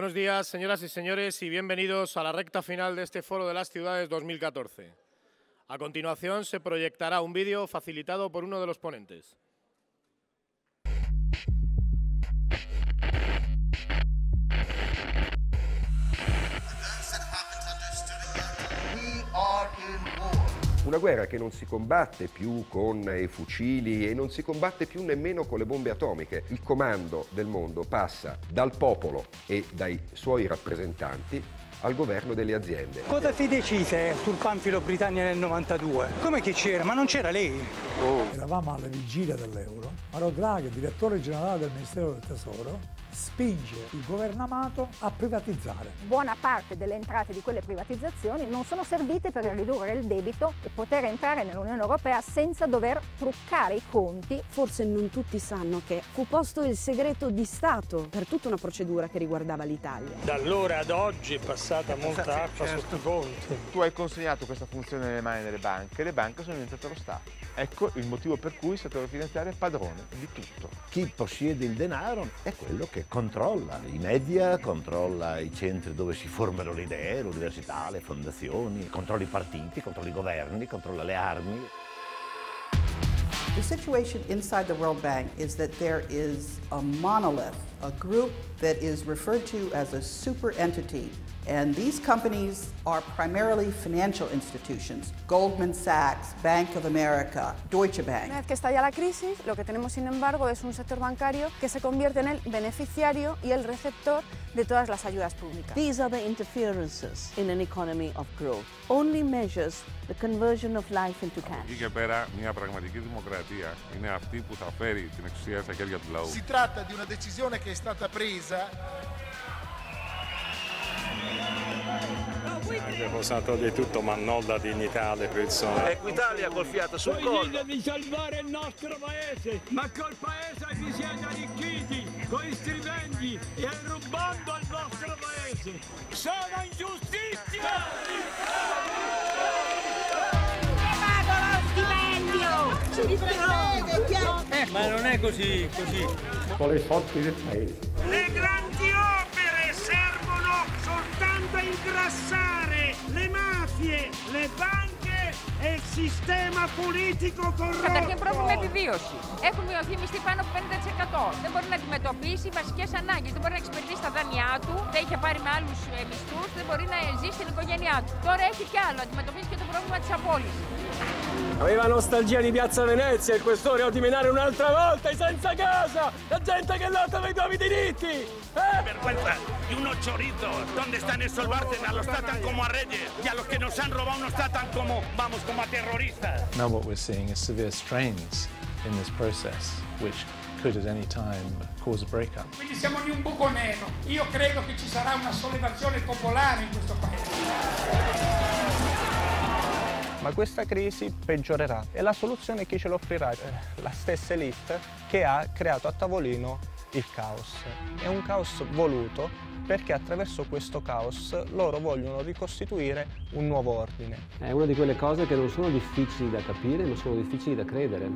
Buenos días, señoras y señores, y bienvenidos a la recta final de este Foro de las Ciudades 2014. A continuación se proyectará un vídeo facilitado por uno de los ponentes. una guerra che non si combatte più con i fucili e non si combatte più nemmeno con le bombe atomiche. Il comando del mondo passa dal popolo e dai suoi rappresentanti al governo delle aziende. Cosa si decise sul panfilo Britannia nel 92? Come che c'era? Ma non c'era lei? Oh. Eravamo alla vigilia dell'euro. Maro Draghi, direttore generale del Ministero del Tesoro, spinge il governo Amato a privatizzare. Buona parte delle entrate di quelle privatizzazioni non sono servite per ridurre il debito e poter entrare nell'Unione Europea senza dover truccare i conti. Forse non tutti sanno che fu posto il segreto di Stato per tutta una procedura che riguardava l'Italia. Da allora ad oggi è passata molta acqua sotto i ponti. Certo. Tu hai consegnato questa funzione nelle mani delle banche, le banche sono diventate lo Stato. Ecco il motivo per cui il settore finanziario è padrone di tutto. Chi possiede il denaro è quello che controlla i media, controlla i centri dove si formano le idee, l'università, le fondazioni, controlla i partiti, controlla i governi, controlla le armi. The situation inside the World Bank is that there is a monolith, a group that is referred to as a super entity And these companies are primarily financial institutions, Goldman Sachs, Bank of America, Deutsche Bank. Una vez que estalla la crisis, lo que tenemos sin embargo es un sector bancario que se convierte en el beneficiario y el receptor de todas las ayudas públicas. These are the interferences in an economy of growth. Only measures the conversion of life into cash. Aquí και πέρα, μια πραγματική δημοκρατία είναι αυτή που θα φέρει την εξουσία στα χέρια του λαού. Si tratta di una decisione che è stata presa È posato di tutto ma non la dignità alle persone. Equitalia col fiato sul collo. Voi di salvare il nostro paese, ma col paese vi siete arricchiti, con i stipendi e rubando al vostro paese. Sono ingiustizia! ma non è così, così. Con le sorti del paese. Le grandi opere servono! fanno soltanto ingrassare le mafie, le banche ε, σύστημα πολιτικό κορρόπο. Καταρχήν πρόβλημα επιβίωση. Έχουμε διαφήμιση πάνω από 50%. Δεν μπορεί να αντιμετωπίσει βασικέ ανάγκε. Δεν μπορεί να εξυπηρετήσει τα δάνειά του. Δεν είχε πάρει με άλλου μισθού. Δεν μπορεί να ζήσει στην οικογένειά του. Τώρα έχει κι άλλο. Αντιμετωπίζει και το πρόβλημα τη απόλυση. Aveva nostalgia di Piazza Venezia, il questore di menare un'altra volta i senza casa, la gente che lotta per i propri diritti. Eh? Vergüenza, y unos choritos, ¿dónde están esos barcen? A los tratan como a reyes y a los que nos han robado nos tratan como, vamos, como terrorista. Now what we're seeing is severe strains in this process, which could at any time cause a breakup. Quindi siamo in un buco nero. Io credo che ci sarà una sollevazione popolare in questo paese. Ma questa crisi peggiorerà e la soluzione chi ce l'offrirà? Eh, la stessa elite che ha creato a tavolino il caos. È un caos voluto perché attraverso questo caos loro vogliono ricostituire un nuovo ordine. È una di quelle cose che non sono difficili da capire, ma sono difficili da credere.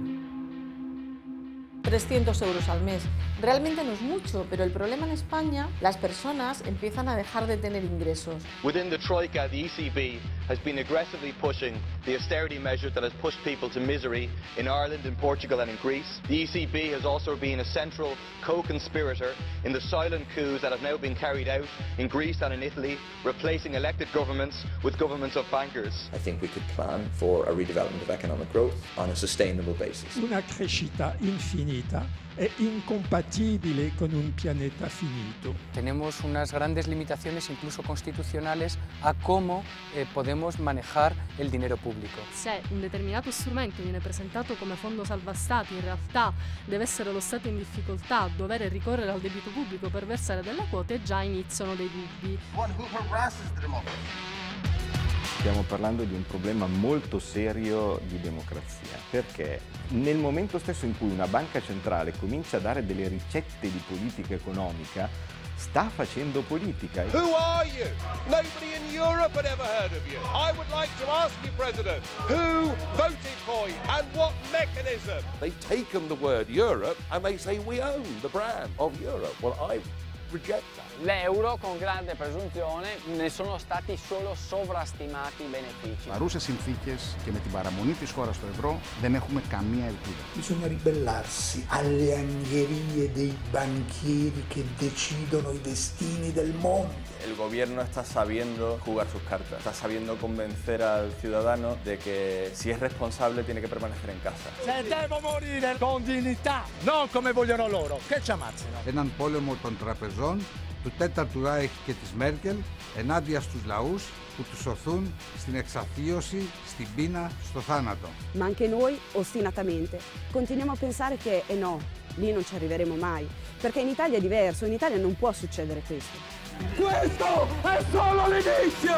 300 euros al mes. Realmente no es mucho, pero el problema en España, las personas empiezan a dejar de tener ingresos. Within the troika, the ECB has been aggressively pushing the austerity measures that has pushed people to misery in Ireland, in Portugal and in Greece. The ECB has also been a central co-conspirator in the silent coups that have now been carried out in Greece and in Italy, replacing elected governments with governments of bankers. I think we could plan for a redevelopment of economic growth on a sustainable basis. Una crescita infinita è incompatibile con un pianeta finito. Abbiamo unas grandi limitazioni, incluso costituzionali, a come eh, podemos manejar el dinero público. Se un determinato strumento viene presentato come fondo salva stati, in realtà deve essere lo Stato in difficoltà a dover ricorrere al debito pubblico per versare delle quote, già iniziano dei dubbi. Stiamo parlando di un problema molto serio di democrazia, perché nel momento stesso in cui una banca centrale comincia a dare delle ricette di politica economica, sta facendo politica. Who are you? Nobody in Europe had ever heard of you. I would like to ask you, President, who voted for you and what mechanism? They've taken the word Europe and they say we own the brand of Europe. Well, I reject that. l'euro con grande presunzione ne sono stati solo sovrastimati i benefici. Παρούσε συνθήκε και με την παραμονή τη χώρα στο ευρώ δεν έχουμε καμία ελπίδα. Bisogna ribellarsi alle angherie dei banchieri che decidono i destini del mondo. El gobierno está sabiendo jugar sus cartas, está sabiendo convencer al ciudadano de que si es responsable tiene que permanecer en casa. Se debo morir con dignità, non come vogliono loro, che ci Un Έναν πόλεμο των του τέταρτου Ράιχ και της Μέρκελ ενάντια στους λαούς που τους σωθούν στην εξαθλίωση, στην πείνα, στο θάνατο. Ma anche noi, ostinatamente, continuiamo a pensare che, eh no, lì non ci arriveremo mai, perché in Italia è diverso, in Italia non può succedere questo. Questo è solo l'inizio!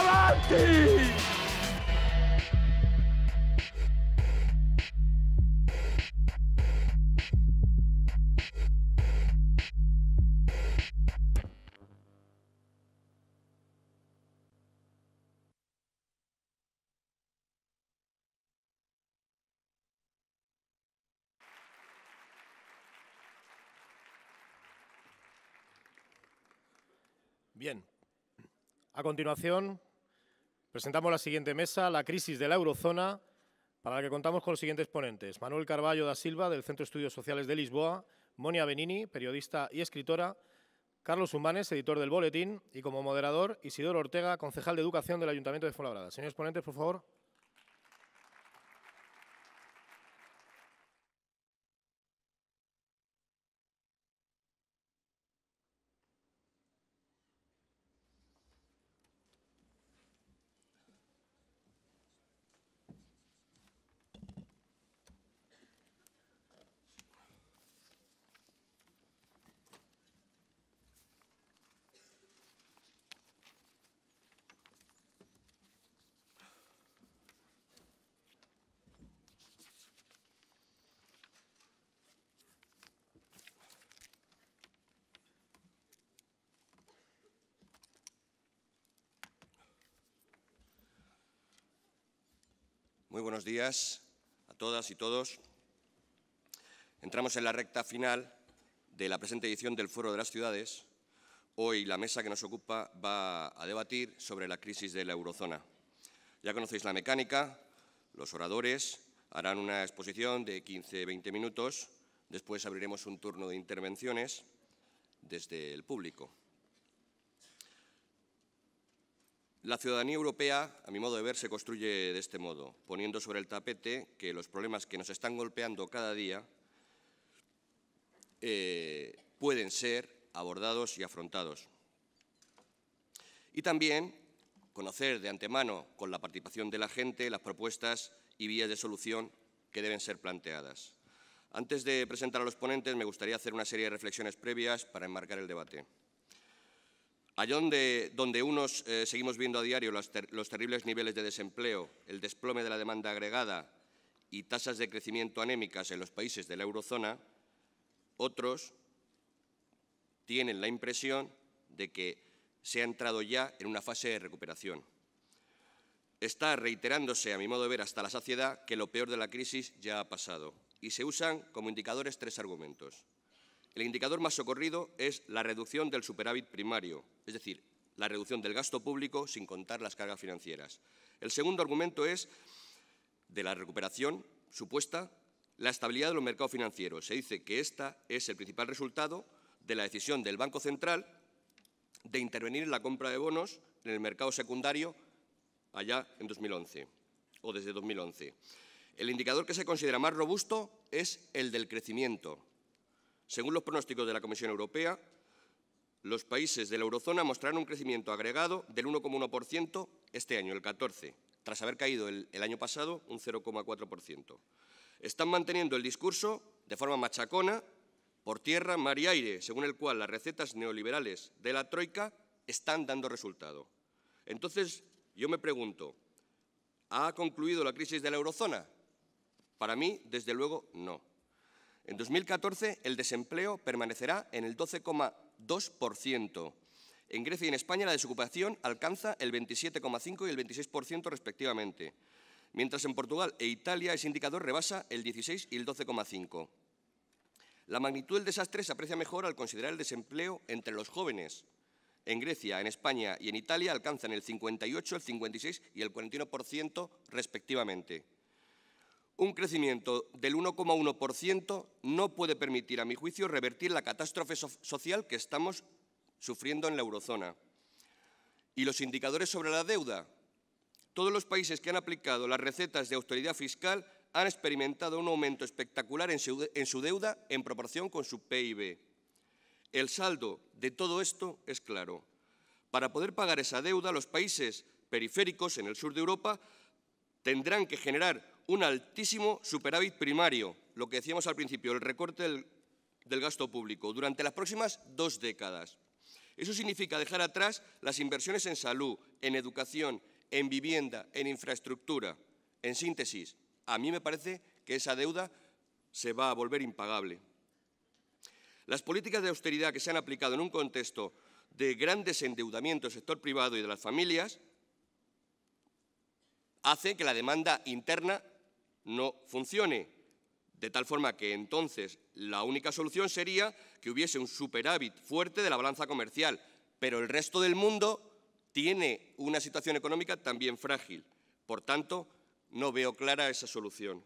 Avanti! Bien, a continuación presentamos la siguiente mesa, la crisis de la eurozona, para la que contamos con los siguientes ponentes. Manuel Carballo da Silva, del Centro de Estudios Sociales de Lisboa, Monia Benini, periodista y escritora, Carlos Humanes, editor del Boletín, y como moderador, Isidoro Ortega, concejal de Educación del Ayuntamiento de Fuenlabrada. Señores ponentes, por favor. buenos días a todas y todos. Entramos en la recta final de la presente edición del Foro de las Ciudades. Hoy la mesa que nos ocupa va a debatir sobre la crisis de la eurozona. Ya conocéis la mecánica, los oradores harán una exposición de 15-20 minutos, después abriremos un turno de intervenciones desde el público. La ciudadanía europea, a mi modo de ver, se construye de este modo, poniendo sobre el tapete que los problemas que nos están golpeando cada día eh, pueden ser abordados y afrontados. Y también conocer de antemano, con la participación de la gente, las propuestas y vías de solución que deben ser planteadas. Antes de presentar a los ponentes, me gustaría hacer una serie de reflexiones previas para enmarcar el debate. Allá donde, unos eh, seguimos viendo a diario los terribles niveles de desempleo, el desplome de la demanda agregada y tasas de crecimiento anémicas en los países de la eurozona, otros tienen la impresión de que se ha entrado ya en una fase de recuperación. Está reiterándose, a mi modo de ver, hasta la saciedad, que lo peor de la crisis ya ha pasado y se usan como indicadores tres argumentos. El indicador más socorrido es la reducción del superávit primario, es decir, la reducción del gasto público sin contar las cargas financieras. El segundo argumento es de la recuperación supuesta la estabilidad de los mercados financieros. Se dice que esta es el principal resultado de la decisión del Banco Central de intervenir en la compra de bonos en el mercado secundario allá en 2011 o desde 2011. El indicador que se considera más robusto es el del crecimiento, según los pronósticos de la Comisión Europea, los países de la eurozona mostrarán un crecimiento agregado del 1,1% este año, el 14, tras haber caído el, año pasado un 0,4%. Están manteniendo el discurso de forma machacona, por tierra, mar y aire, según el cual las recetas neoliberales de la Troika están dando resultado. Entonces, yo me pregunto, ¿ha concluido la crisis de la eurozona? Para mí, desde luego, no. En 2014 el desempleo permanecerá en el 12,2%. En Grecia y en España la desocupación alcanza el 27,5 y el 26% respectivamente, mientras en Portugal e Italia ese indicador rebasa el 16 y el 12,5. La magnitud del desastre se aprecia mejor al considerar el desempleo entre los jóvenes. En Grecia, en España y en Italia alcanzan el 58, el 56 y el 41% respectivamente. Un crecimiento del 1,1% no puede permitir, a mi juicio, revertir la catástrofe social que estamos sufriendo en la eurozona. Y los indicadores sobre la deuda. Todos los países que han aplicado las recetas de autoridad fiscal han experimentado un aumento espectacular en su deuda en proporción con su PIB. El saldo de todo esto es claro. Para poder pagar esa deuda, los países periféricos en el sur de Europa tendrán que generar un altísimo superávit primario, lo que decíamos al principio, el recorte del, gasto público, durante las próximas dos décadas. Eso significa dejar atrás las inversiones en salud, en educación, en vivienda, en infraestructura. En síntesis, a mí me parece que esa deuda se va a volver impagable. Las políticas de austeridad que se han aplicado en un contexto de gran desendeudamiento del sector privado y de las familias hacen que la demanda interna no funcione. De tal forma que entonces la única solución sería que hubiese un superávit fuerte de la balanza comercial, pero el resto del mundo tiene una situación económica también frágil. Por tanto, no veo clara esa solución.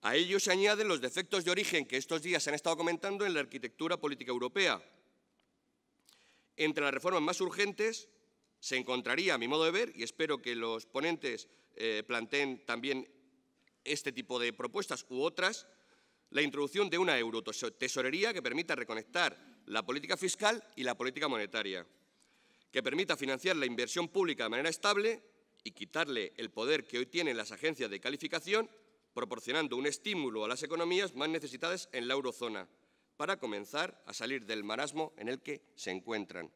A ello se añaden los defectos de origen que estos días se han estado comentando en la arquitectura política europea. Entre las reformas más urgentes se encontraría, a mi modo de ver, y espero que los ponentes eh, planteen también este tipo de propuestas u otras, la introducción de una eurotesorería que permita reconectar la política fiscal y la política monetaria, que permita financiar la inversión pública de manera estable y quitarle el poder que hoy tienen las agencias de calificación, proporcionando un estímulo a las economías más necesitadas en la eurozona, para comenzar a salir del marasmo en el que se encuentran.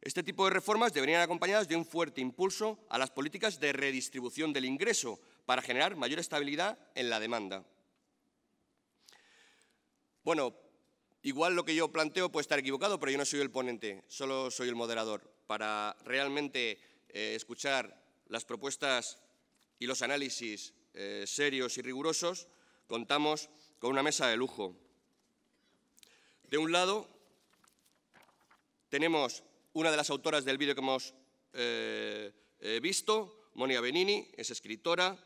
Este tipo de reformas deberían acompañadas de un fuerte impulso a las políticas de redistribución del ingreso para generar mayor estabilidad en la demanda. Bueno, igual lo que yo planteo puede estar equivocado, pero yo no soy el ponente, solo soy el moderador. Para realmente eh, escuchar las propuestas y los análisis eh, serios y rigurosos, contamos con una mesa de lujo. De un lado, tenemos una de las autoras del vídeo que hemos eh, eh, visto, Monia Benini, es escritora,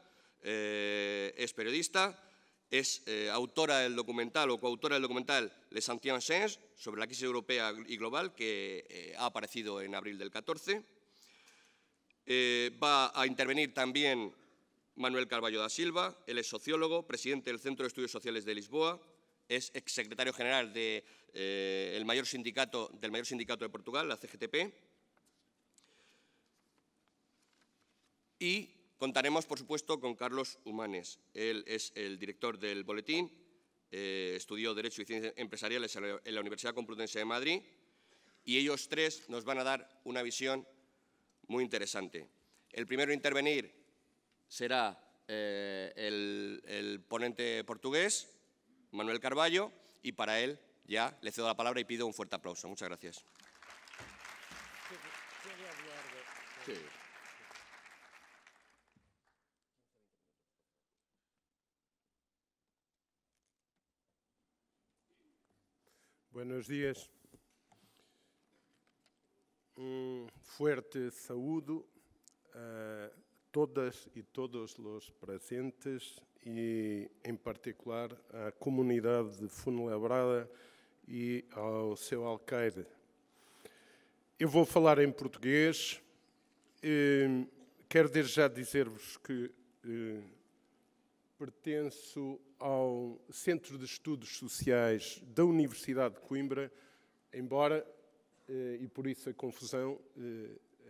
eh, es periodista, es autora del documental o coautora del documental Les Anciens sobre la crisis europea y global que ha aparecido en abril del 14. va a intervenir también Manuel Carballo da Silva, él es sociólogo, presidente del Centro de Estudios Sociales de Lisboa, es exsecretario general de eh, el mayor sindicato, del mayor sindicato de Portugal, la CGTP. Y contaremos, por supuesto, con Carlos Humanes. Él es el director del boletín, eh, estudió Derecho y Ciencias Empresariales en la Universidad Complutense de Madrid y ellos tres nos van a dar una visión muy interesante. El primero a intervenir será eh, el, el ponente portugués, Manuel Carballo, y para él ya le cedo la palabra y pido un fuerte aplauso. Muchas gracias. Buenos días. Un fuerte saludo a todas y todos los presentes y, en particular, la comunidad de Labrada. e ao seu Al-Qaeda. Eu vou falar em português. Eh, quero desde já dizer-vos que eh, pertenço ao Centro de Estudos Sociais da Universidade de Coimbra, embora, eh, e por isso a confusão,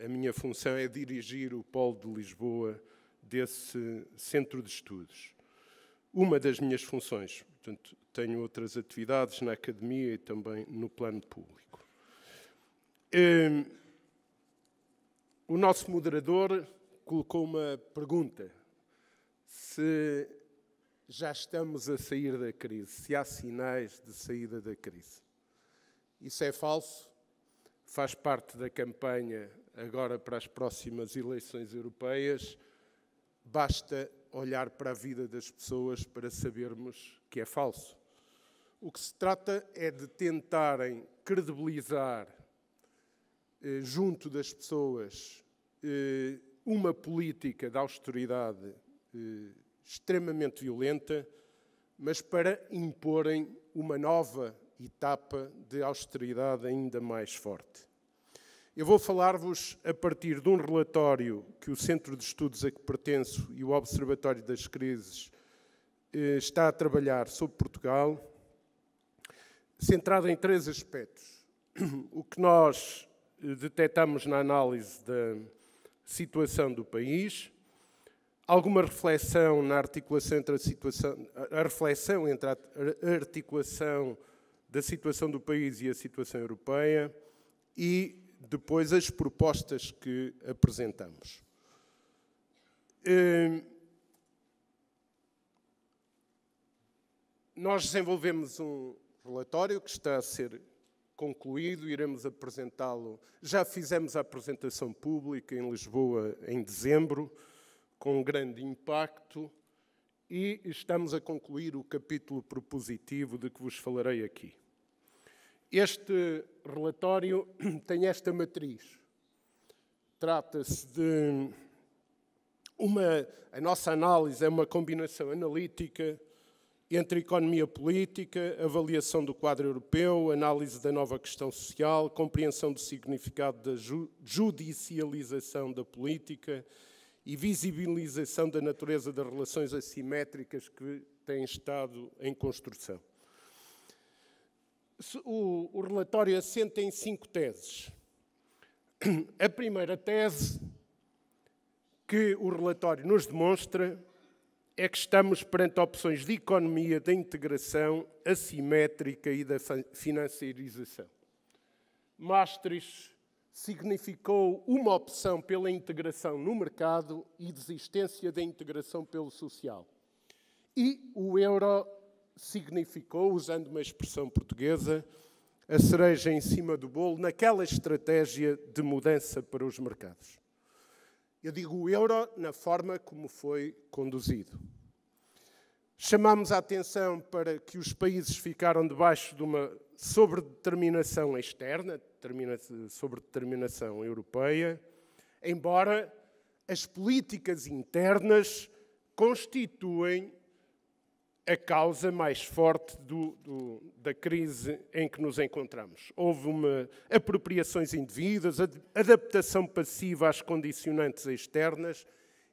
a minha função é dirigir o Polo de Lisboa desse Centro de Estudos. Uma das minhas funções. Portanto, tenho outras atividades na academia e também no plano público. Hum, o nosso moderador colocou uma pergunta: se já estamos a sair da crise, se há sinais de saída da crise. Isso é falso, faz parte da campanha agora para as próximas eleições europeias. Basta olhar para a vida das pessoas para sabermos que é falso. O que se trata é de tentarem credibilizar eh, junto das pessoas eh, uma política de austeridade eh, extremamente violenta, mas para imporem uma nova etapa de austeridade ainda mais forte. Eu vou falar-vos a partir de um relatório que o Centro de Estudos a que pertenço e o Observatório das Crises eh, está a trabalhar sobre Portugal, centrado em três aspectos. O que nós eh, detectamos na análise da situação do país, alguma reflexão na articulação entre a situação, a reflexão entre a articulação da situação do país e a situação europeia e depois as propostas que apresentamos. Hum, Nós desenvolvemos um relatório que está a ser concluído, iremos apresentá-lo. Já fizemos a apresentação pública em Lisboa em dezembro, com um grande impacto, e estamos a concluir o capítulo propositivo de que vos falarei aqui. Este relatório tem esta matriz. Trata-se de uma. A nossa análise é uma combinação analítica entre economia política, avaliação do quadro europeu, análise da nova questão social, compreensão do significado da judicialização da política e visibilização da natureza das relações assimétricas que têm estado em construção. O, o relatório assenta em cinco teses. A primeira tese que o relatório nos demonstra é que estamos perante opções de economia da integração assimétrica e da financiarização. Maastricht significou uma opção pela integração no mercado e desistência da integração pelo social. E o euro significou, usando uma expressão portuguesa, a cereja em cima do bolo naquela estratégia de mudança para os mercados. Eu digo o euro na forma como foi conduzido. Chamamos a atenção para que os países ficaram debaixo de uma sobredeterminação externa, sobredeterminação europeia, embora as políticas internas constituem a causa mais forte do, do, da crise em que nos encontramos. Houve uma, apropriações indevidas, adaptação passiva às condicionantes externas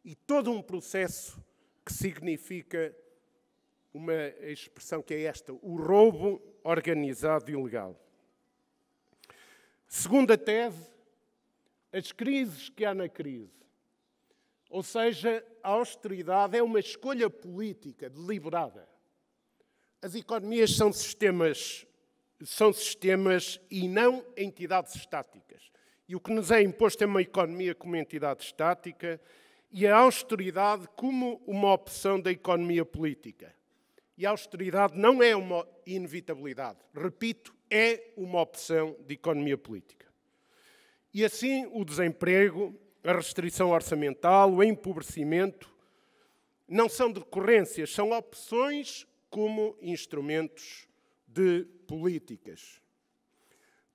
e todo um processo que significa uma expressão que é esta: o roubo organizado e ilegal. Segunda tese, as crises que há na crise ou seja, a austeridade é uma escolha política deliberada. As economias são sistemas, são sistemas e não entidades estáticas. E o que nos é imposto é uma economia como entidade estática e a austeridade como uma opção da economia política. E a austeridade não é uma inevitabilidade. Repito, é uma opção de economia política. E assim o desemprego a restrição orçamental, o empobrecimento, não são decorrências, são opções como instrumentos de políticas.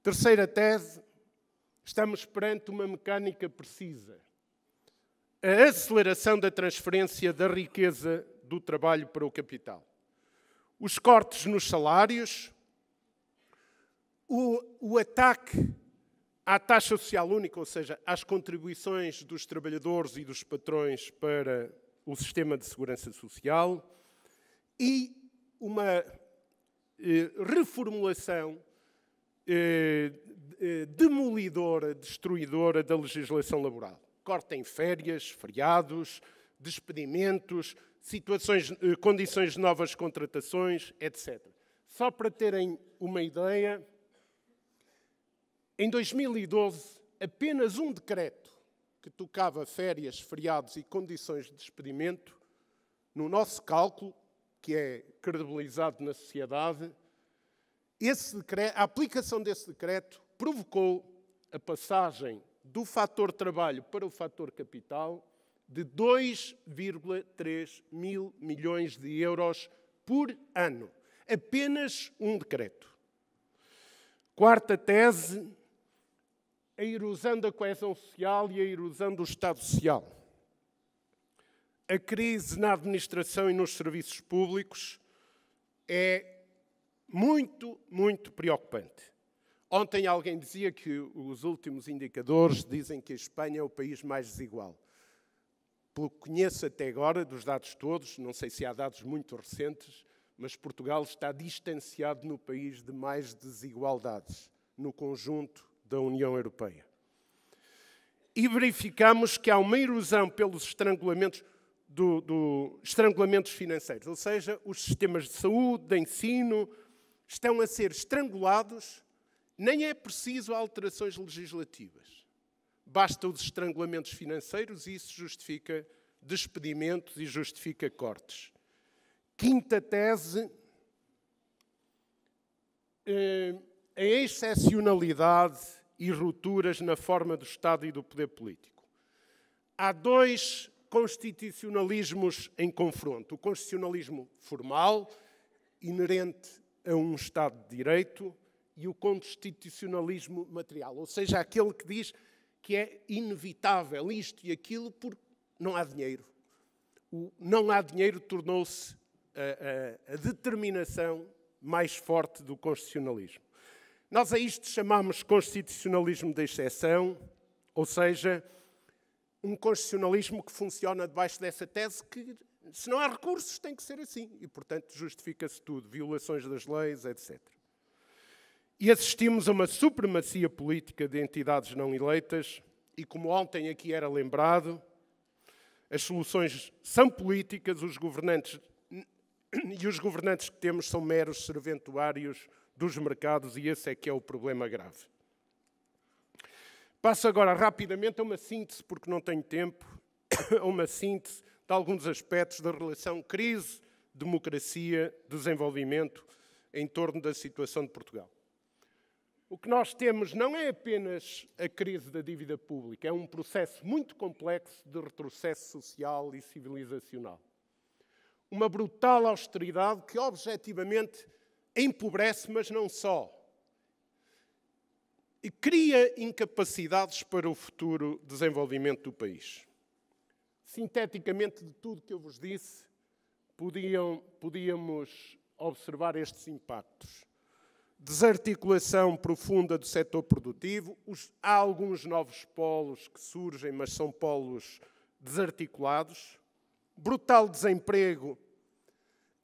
Terceira tese, estamos perante uma mecânica precisa. A aceleração da transferência da riqueza do trabalho para o capital. Os cortes nos salários, o, o ataque à taxa social única, ou seja, às contribuições dos trabalhadores e dos patrões para o sistema de segurança social e uma eh, reformulação eh, eh demolidora, destruidora da legislação laboral. Cortem férias, feriados, despedimentos, situações, eh, condições de novas contratações, etc. Só para terem uma ideia, em 2012, apenas um decreto que tocava férias, feriados e condições de despedimento, no nosso cálculo, que é credibilizado na sociedade, decreto, a aplicação desse decreto provocou a passagem do fator trabalho para o fator capital de 2,3 mil milhões de euros por ano. Apenas um decreto. Quarta tese a erosão da coesão social e a erosão do Estado Social. A crise na administração e nos serviços públicos é muito, muito preocupante. Ontem alguém dizia que os últimos indicadores dizem que a Espanha é o país mais desigual. Pelo que conheço até agora, dos dados todos, não sei se há dados muito recentes, mas Portugal está distanciado no país de mais desigualdades no conjunto da União Europeia. E verificamos que há uma erosão pelos estrangulamentos, do, do, estrangulamentos financeiros, ou seja, os sistemas de saúde, de ensino, estão a ser estrangulados, nem é preciso alterações legislativas. Basta os estrangulamentos financeiros e isso justifica despedimentos e justifica cortes. Quinta tese. Eh, a excepcionalidade e rupturas na forma do Estado e do poder político. Há dois constitucionalismos em confronto: o constitucionalismo formal, inerente a um Estado de Direito, e o constitucionalismo material, ou seja, aquele que diz que é inevitável isto e aquilo porque não há dinheiro. O não há dinheiro tornou-se a, a, a determinação mais forte do constitucionalismo. Nós a isto chamamos constitucionalismo da exceção, ou seja, um constitucionalismo que funciona debaixo dessa tese que, se não há recursos, tem que ser assim. E, portanto, justifica-se tudo, violações das leis, etc. E assistimos a uma supremacia política de entidades não eleitas, e como ontem aqui era lembrado, as soluções são políticas, os governantes e os governantes que temos são meros serventuários dos mercados e esse é que é o problema grave. Passo agora rapidamente a uma síntese, porque não tenho tempo, a uma síntese de alguns aspectos da relação crise-democracia-desenvolvimento em torno da situação de Portugal. O que nós temos não é apenas a crise da dívida pública, é um processo muito complexo de retrocesso social e civilizacional. Uma brutal austeridade que, objetivamente, empobrece, mas não só. E cria incapacidades para o futuro desenvolvimento do país. Sinteticamente, de tudo que eu vos disse, podiam, podíamos observar estes impactos. Desarticulação profunda do setor produtivo, os, há alguns novos polos que surgem, mas são polos desarticulados. Brutal desemprego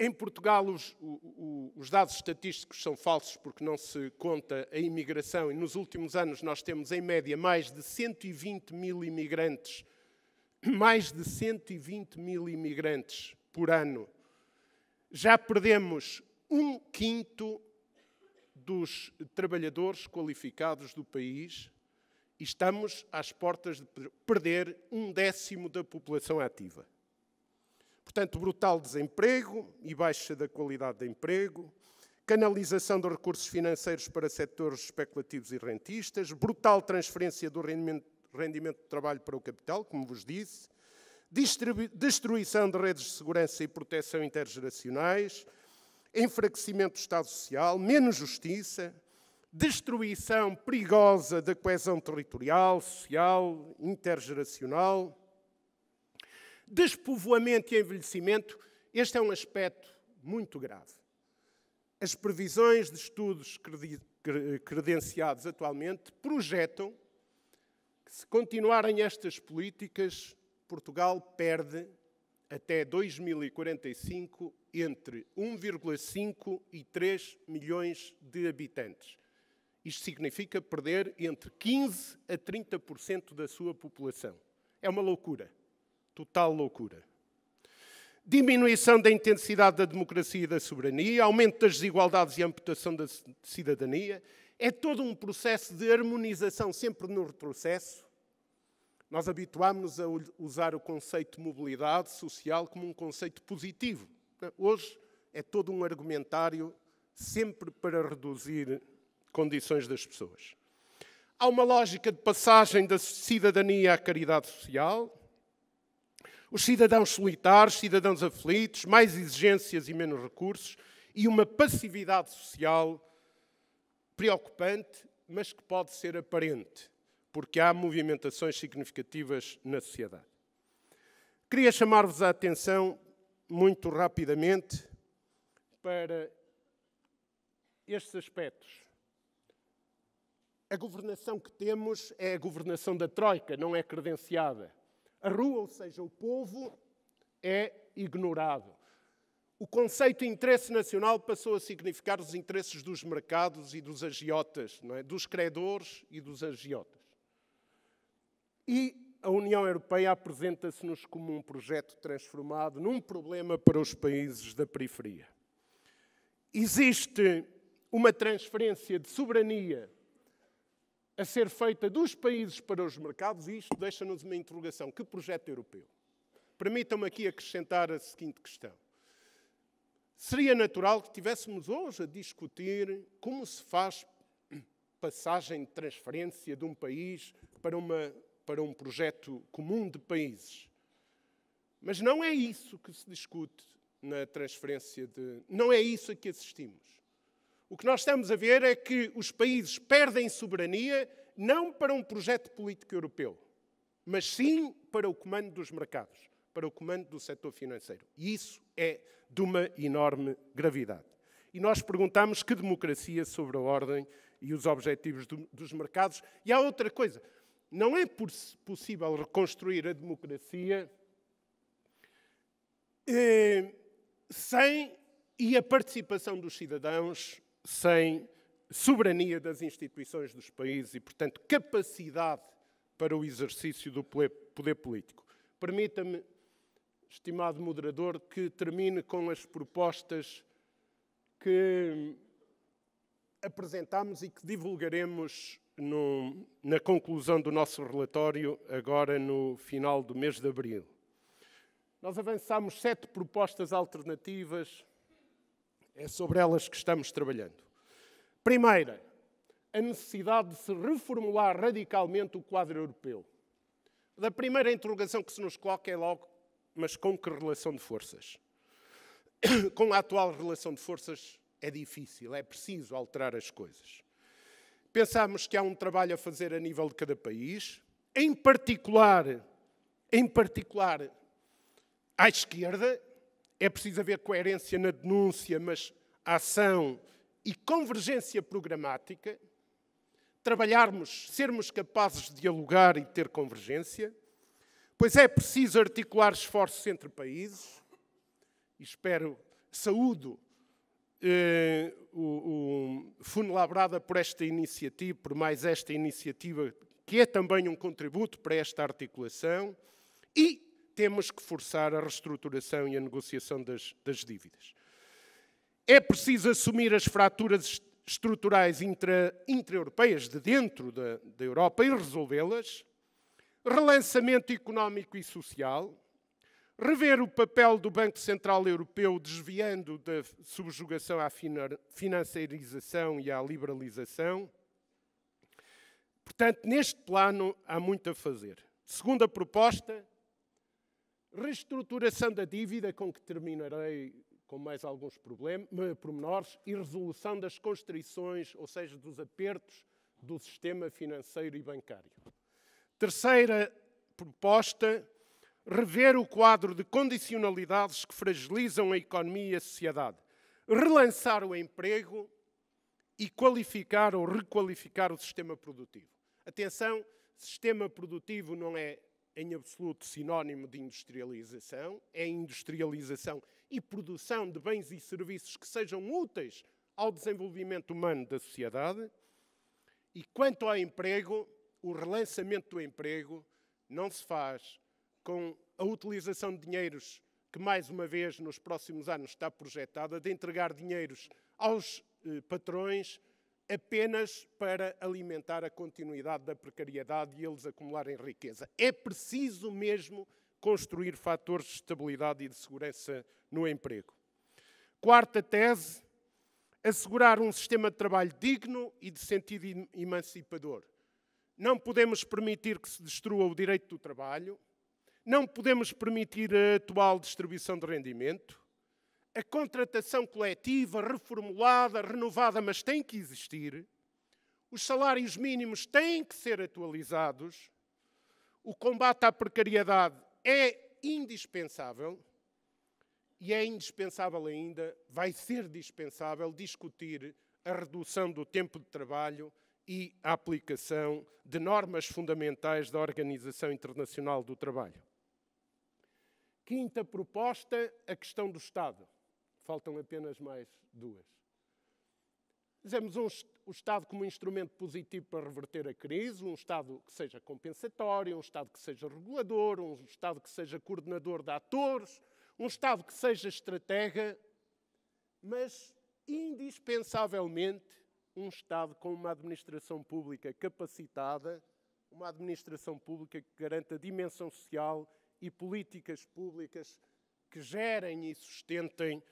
em Portugal, os, o, o, os, dados estatísticos são falsos porque não se conta a imigração, e nos últimos anos nós temos, em média, mais de 120 mil imigrantes, mais de 120 mil imigrantes por ano. Já perdemos um quinto dos trabalhadores qualificados do país e estamos às portas de perder um décimo da população ativa. Portanto, brutal desemprego e baixa da qualidade de emprego, canalização de recursos financeiros para setores especulativos e rentistas, brutal transferência do rendimento, rendimento do trabalho para o capital, como vos disse, destruição de redes de segurança e proteção intergeracionais, enfraquecimento do Estado Social, menos justiça, destruição perigosa da coesão territorial, social, intergeracional, despovoamento e envelhecimento, este é um aspecto muito grave. As previsões de estudos credenciados atualmente projetam que, se continuarem estas políticas, Portugal perde até 2045 entre 1,5 e 3 milhões de habitantes. Isto significa perder entre 15 a 30% da sua população. É uma loucura. Total loucura. Diminuição da intensidade da democracia e da soberania, aumento das desigualdades e amputação da cidadania. É todo um processo de harmonização, sempre no retrocesso. Nós habituámos-nos a usar o conceito de mobilidade social como um conceito positivo. Hoje é todo um argumentário sempre para reduzir condições das pessoas. Há uma lógica de passagem da cidadania à caridade social, os cidadãos solitários, cidadãos aflitos, mais exigências e menos recursos e uma passividade social preocupante, mas que pode ser aparente, porque há movimentações significativas na sociedade. Queria chamar-vos a atenção muito rapidamente para estes aspectos. A governação que temos é a governação da Troika, não é credenciada. A rua, ou seja, o povo, é ignorado. O conceito de interesse nacional passou a significar os interesses dos mercados e dos agiotas, é? dos credores e dos agiotas. E a União Europeia apresenta-se nos como um projeto transformado num problema para os países da periferia. Existe uma transferência de soberania a ser feita dos países para os mercados, e isto deixa-nos uma interrogação: que projeto europeu? Permitam-me aqui acrescentar a seguinte questão. Seria natural que estivéssemos hoje a discutir como se faz passagem de transferência de um país para, uma, para um projeto comum de países. Mas não é isso que se discute na transferência de. Não é isso a que assistimos. O que nós estamos a ver é que os países perdem soberania não para um projeto político europeu, mas sim para o comando dos mercados, para o comando do setor financeiro. E isso é de uma enorme gravidade. E nós perguntamos que democracia sobre a ordem e os objetivos do, dos mercados. E há outra coisa: não é possível reconstruir a democracia eh, sem e a participação dos cidadãos sem soberania das instituições dos países e, portanto, capacidade para o exercício do poder político. Permita-me, estimado moderador, que termine com as propostas que apresentámos e que divulgaremos no, na conclusão do nosso relatório, agora no final do mês de abril. Nós avançámos sete propostas alternativas é sobre elas que estamos trabalhando. Primeira, a necessidade de se reformular radicalmente o quadro europeu. Da primeira interrogação que se nos coloca é logo, mas com que relação de forças? Com a atual relação de forças é difícil, é preciso alterar as coisas. Pensamos que há um trabalho a fazer a nível de cada país, em particular, em particular à esquerda é preciso haver coerência na denúncia, mas ação e convergência programática. Trabalharmos, sermos capazes de dialogar e ter convergência. Pois é preciso articular esforços entre países. E espero, saúdo eh, o, o Funelabrada por esta iniciativa, por mais esta iniciativa, que é também um contributo para esta articulação. E temos que forçar a reestruturação e a negociação das, das dívidas. É preciso assumir as fraturas estruturais intra, intra-europeias de dentro da, da Europa e resolvê-las, relançamento económico e social, rever o papel do Banco Central Europeu desviando da subjugação à financiarização e à liberalização. Portanto, neste plano há muito a fazer. Segunda proposta, reestruturação da dívida, com que terminarei com mais alguns problemas, eh, pormenores, e resolução das constrições, ou seja, dos apertos do sistema financeiro e bancário. Terceira proposta, rever o quadro de condicionalidades que fragilizam a economia e a sociedade, relançar o emprego e qualificar ou requalificar o sistema produtivo. Atenção, sistema produtivo não é em absoluto sinónimo de industrialização, é industrialização e produção de bens e serviços que sejam úteis ao desenvolvimento humano da sociedade. E quanto ao emprego, o relançamento do emprego não se faz com a utilização de dinheiros que, mais uma vez, nos próximos anos está projetada, de entregar dinheiros aos eh, patrões apenas para alimentar a continuidade da precariedade e eles acumularem riqueza. É preciso mesmo construir fatores de estabilidade e de segurança no emprego. Quarta tese: assegurar um sistema de trabalho digno e de sentido emancipador. Não podemos permitir que se destrua o direito do trabalho, não podemos permitir a atual distribuição de rendimento, a contratação coletiva reformulada, renovada, mas tem que existir. Os salários mínimos têm que ser atualizados. O combate à precariedade é indispensável e é indispensável ainda, vai ser dispensável discutir a redução do tempo de trabalho e a aplicação de normas fundamentais da Organização Internacional do Trabalho. Quinta proposta, a questão do Estado. Faltam apenas mais duas. Dizemos um, o Estado como um instrumento positivo para reverter a crise, um Estado que seja compensatório, um Estado que seja regulador, um Estado que seja coordenador de atores, um Estado que seja estratega, mas indispensavelmente um Estado com uma administração pública capacitada, uma administração pública que garanta dimensão social e políticas públicas que gerem e sustentem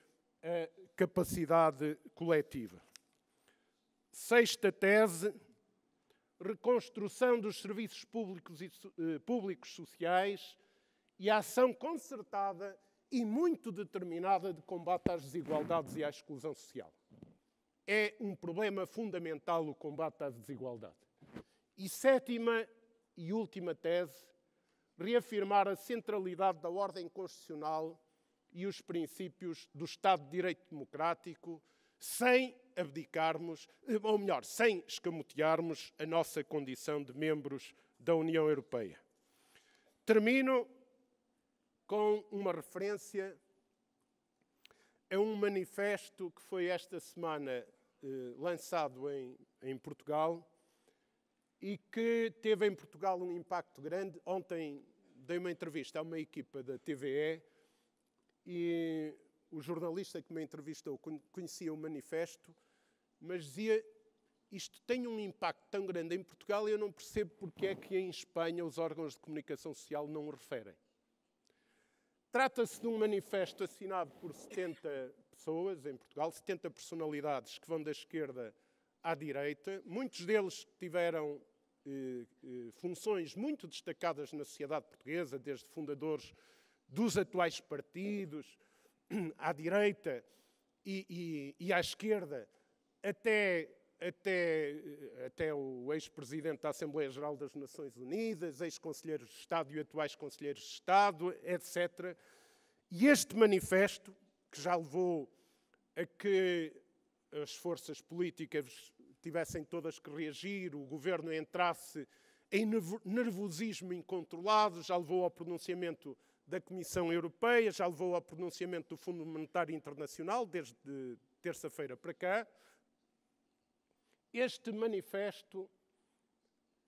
a capacidade coletiva. Sexta tese: reconstrução dos serviços públicos, e, eh, públicos sociais e a ação concertada e muito determinada de combate às desigualdades e à exclusão social. É um problema fundamental o combate à desigualdade. E sétima e última tese: reafirmar a centralidade da ordem constitucional e os princípios do Estado de Direito Democrático sem abdicarmos, ou melhor, sem escamotearmos a nossa condição de membros da União Europeia. Termino com uma referência a um manifesto que foi esta semana eh, lançado em, em Portugal e que teve em Portugal um impacto grande. Ontem dei uma entrevista a uma equipa da TVE e o jornalista que me entrevistou conhecia o manifesto, mas dizia isto tem um impacto tão grande em Portugal e eu não percebo porque é que em Espanha os órgãos de comunicação social não o referem. Trata-se de um manifesto assinado por 70 pessoas em Portugal, 70 personalidades que vão da esquerda à direita, muitos deles tiveram eh, eh funções muito destacadas na sociedade portuguesa, desde fundadores dos atuais partidos, à direita e, e, e à esquerda, até, até, até o ex-presidente da Assembleia Geral das Nações Unidas, ex-conselheiros de Estado e atuais conselheiros de Estado, etc. E este manifesto, que já levou a que as forças políticas tivessem todas que reagir, o governo entrasse em nervosismo incontrolado, já levou ao pronunciamento da Comissão Europeia, já levou ao pronunciamento do Fundo Monetário Internacional, desde terça-feira para cá. Este manifesto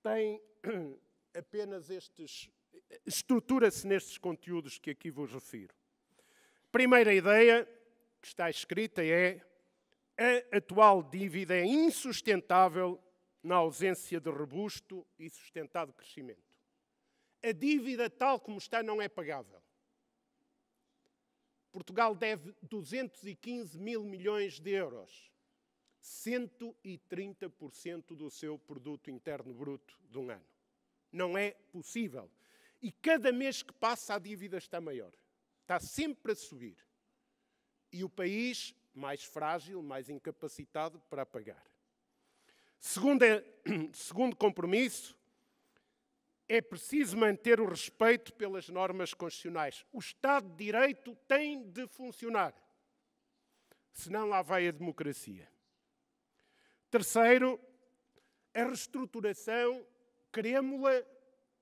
tem apenas estes. estrutura-se nestes conteúdos que aqui vos refiro. Primeira ideia que está escrita é: a atual dívida é insustentável na ausência de robusto e sustentado crescimento a dívida tal como está não é pagável. Portugal deve 215 mil milhões de euros, 130% do seu produto interno bruto de um ano. Não é possível. E cada mês que passa a dívida está maior. Está sempre a subir. E o país mais frágil, mais incapacitado para pagar. Segundo, segundo compromisso, é preciso manter o respeito pelas normas constitucionais. O Estado de Direito tem de funcionar. Senão lá vai a democracia. Terceiro, a reestruturação, queremos-la,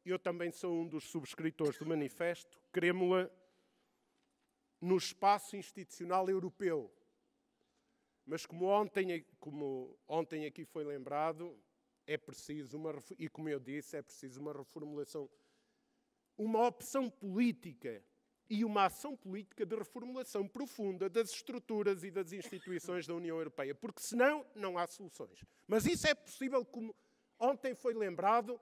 eu também sou um dos subscritores do manifesto, queremos-la no espaço institucional europeu. Mas como ontem, como ontem aqui foi lembrado, é preciso uma e como eu disse, é preciso uma reformulação, uma opção política e uma ação política de reformulação profunda das estruturas e das instituições da União Europeia, porque senão não há soluções. Mas isso é possível, como ontem foi lembrado,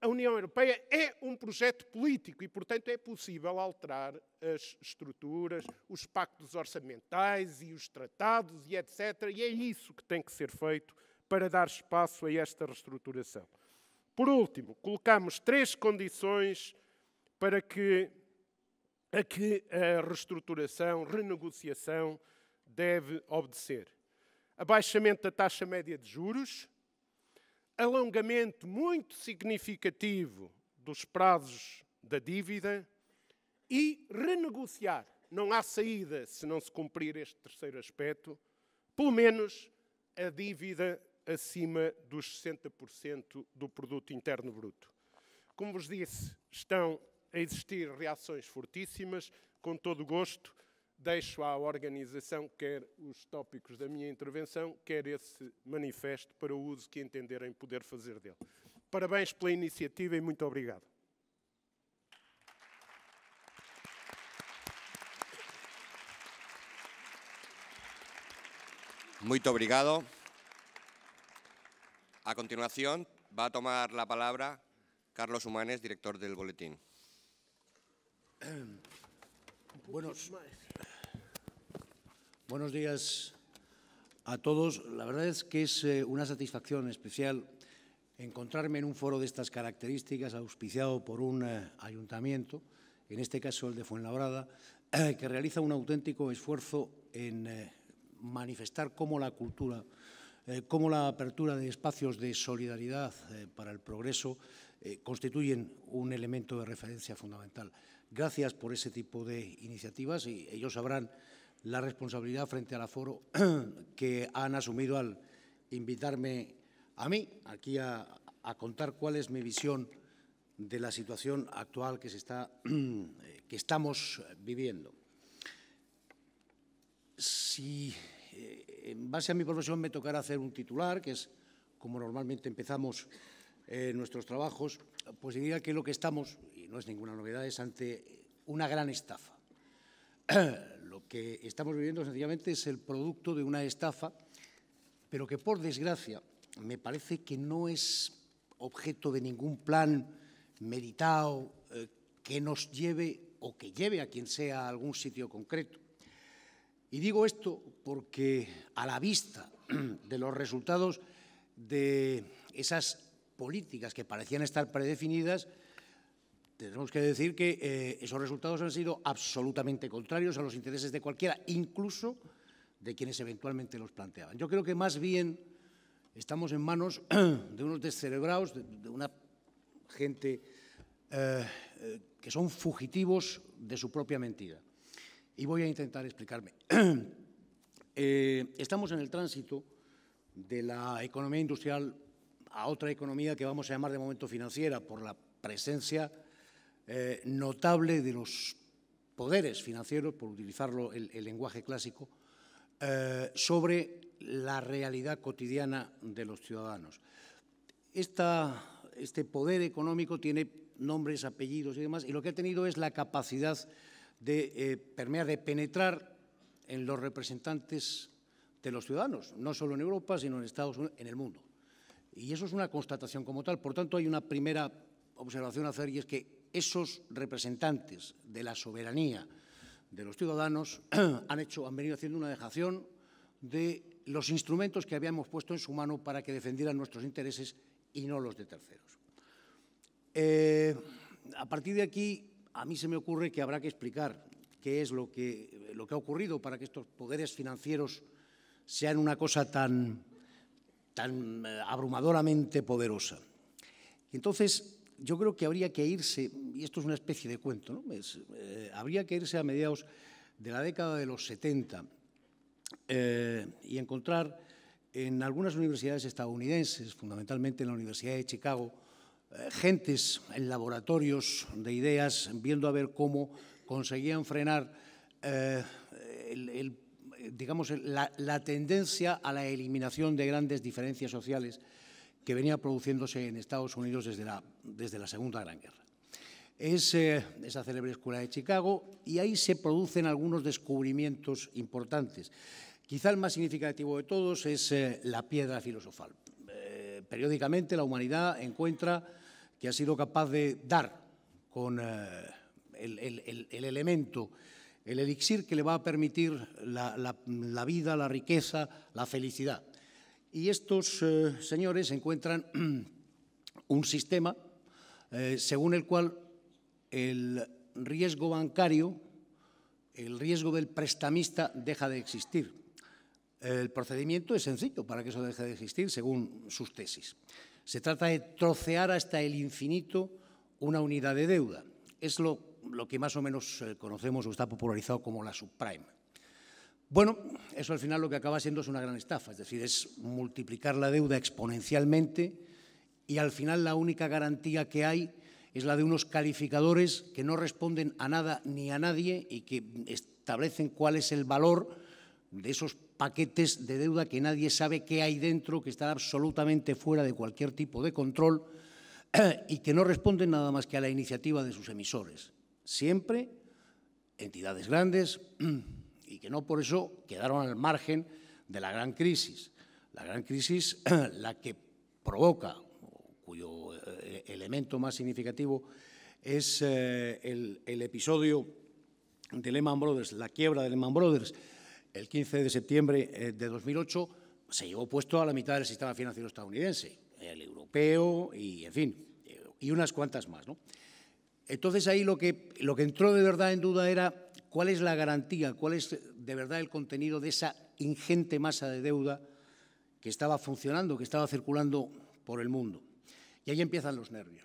a União Europeia é um projeto político e, portanto, é possível alterar as estruturas, os pactos orçamentais e os tratados e etc. E é isso que tem que ser feito para dar espaço a esta reestruturação. Por último, colocamos três condições para que a que a reestruturação, renegociação deve obedecer. Abaixamento da taxa média de juros, alongamento muito significativo dos prazos da dívida e renegociar. Não há saída se não se cumprir este terceiro aspecto, pelo menos a dívida acima dos 60% do produto interno bruto. Como vos disse, estão a existir reações fortíssimas, com todo gosto deixo à organização quer os tópicos da minha intervenção, quer esse manifesto para o uso que entenderem poder fazer dele. Parabéns pela iniciativa e muito obrigado. Muito obrigado. A continuación va a tomar la palabra Carlos Humanes, director del Boletín. Buenos, buenos días a todos. La verdad es que es eh, una satisfacción especial encontrarme en un foro de estas características auspiciado por un eh, ayuntamiento, en este caso el de Fuenlabrada, que realiza un auténtico esfuerzo en eh, manifestar cómo la cultura eh, cómo la apertura de espacios de solidaridad eh, para el progreso eh, constituyen un elemento de referencia fundamental. Gracias por ese tipo de iniciativas y ellos sabrán la responsabilidad frente al aforo que han asumido al invitarme a mí aquí a, contar cuál es mi visión de la situación actual que, se está, que estamos viviendo. Si en base a mi profesión me tocará hacer un titular, que es como normalmente empezamos eh, nuestros trabajos, pues diría que lo que estamos, y no es ninguna novedad, es ante una gran estafa. lo que estamos viviendo sencillamente es el producto de una estafa, pero que por desgracia me parece que no es objeto de ningún plan meditado eh, que nos lleve o que lleve a quien sea a algún sitio concreto. Y digo esto porque a la vista de los resultados de esas políticas que parecían estar predefinidas, tenemos que decir que eh, esos resultados han sido absolutamente contrarios a los intereses de cualquiera, incluso de quienes eventualmente los planteaban. Yo creo que más bien estamos en manos de unos descerebrados, de, una gente eh, eh, que son fugitivos de su propia mentira. Y voy a intentar explicarme. Eh, estamos en el tránsito de la economía industrial a otra economía que vamos a llamar de momento financiera por la presencia eh, notable de los poderes financieros, por utilizarlo el, lenguaje clásico, eh, sobre la realidad cotidiana de los ciudadanos. este poder económico tiene nombres, apellidos y demás, y lo que ha tenido es la capacidad de eh, permear, de penetrar en los representantes de los ciudadanos, no solo en Europa, sino en Estados en el mundo. Y eso es una constatación como tal. Por tanto, hay una primera observación a hacer y es que esos representantes de la soberanía de los ciudadanos han, hecho, han venido haciendo una dejación de los instrumentos que habíamos puesto en su mano para que defendieran nuestros intereses y no los de terceros. Eh, a partir de aquí, a mí se me ocurre que habrá que explicar qué es lo que, lo que ha ocurrido para que estos poderes financieros sean una cosa tan, tan eh, abrumadoramente poderosa. entonces, yo creo que habría que irse, y esto es una especie de cuento, ¿no? Eh, habría que irse a mediados de la década de los 70 eh, y encontrar en algunas universidades estadounidenses, fundamentalmente en la Universidad de Chicago, gentes en laboratorios de ideas viendo a ver cómo conseguían frenar eh, digamos, la, tendencia a la eliminación de grandes diferencias sociales que venía produciéndose en Estados Unidos desde la, desde la Segunda Gran Guerra. Es eh, esa célebre escuela de Chicago y ahí se producen algunos descubrimientos importantes. Quizá el más significativo de todos es eh, la piedra filosofal. periódicamente la humanidad encuentra que ha sido capaz de dar con eh, el, elemento, el elixir que le va a permitir la, vida, la riqueza, la felicidad. Y estos eh, señores encuentran un sistema eh, según el cual el riesgo bancario, el riesgo del prestamista deja de existir. El procedimiento es sencillo para que eso deje de existir según sus tesis. Se trata de trocear hasta el infinito una unidad de deuda. Es lo, que más o menos eh, conocemos o está popularizado como la subprime. Bueno, eso al final lo que acaba siendo es una gran estafa, es decir, es multiplicar la deuda exponencialmente y al final la única garantía que hay es la de unos calificadores que no responden a nada ni a nadie y que establecen cuál es el valor de esos paquetes de deuda que nadie sabe qué hay dentro, que están absolutamente fuera de cualquier tipo de control y que no responden nada más que a la iniciativa de sus emisores. Siempre entidades grandes y que no por eso quedaron al margen de la gran crisis. La gran crisis, la que provoca, cuyo eh, elemento más significativo es eh, el, episodio de Lehman Brothers, la quiebra de Lehman Brothers, el 15 de septiembre eh, de 2008 se llevó puesto a la mitad del sistema financiero estadounidense, el europeo y, en fin, eh, y unas cuantas más. ¿no? Entonces ahí lo que, lo que entró de verdad en duda era cuál es la garantía, cuál es de verdad el contenido de esa ingente masa de deuda que estaba funcionando, que estaba circulando por el mundo. Y ahí empiezan los nervios.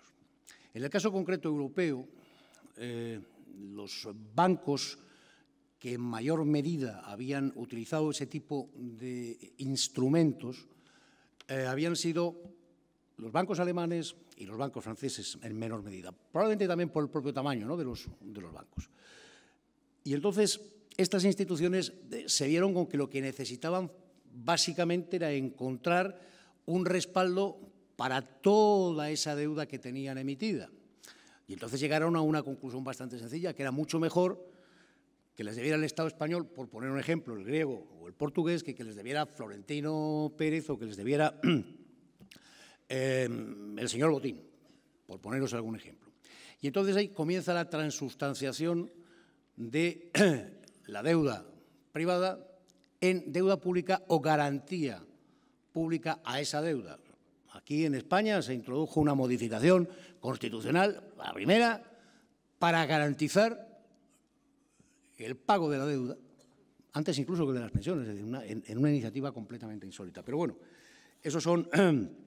En el caso concreto europeo, eh, los bancos que en mayor medida habían utilizado ese tipo de instrumentos eh, habían sido los bancos alemanes y los bancos franceses en menor medida, probablemente también por el propio tamaño de, los, de los bancos. Y entonces estas instituciones eh, se vieron con que lo que necesitaban básicamente era encontrar un respaldo para toda esa deuda que tenían emitida. Y entonces llegaron a una conclusión bastante sencilla, que era mucho mejor que les debiera el Estado español, por poner un ejemplo, el griego o el portugués, que, les debiera Florentino Pérez o que les debiera em, el señor Botín, por poneros algún ejemplo. Y entonces ahí comienza la transustanciación de la deuda privada en deuda pública o garantía pública a esa deuda. Aquí en España se introdujo una modificación constitucional, la primera, para garantizar el pago de la deuda, antes incluso que de las pensiones, en una, en, una iniciativa completamente insólita. Pero bueno, esas son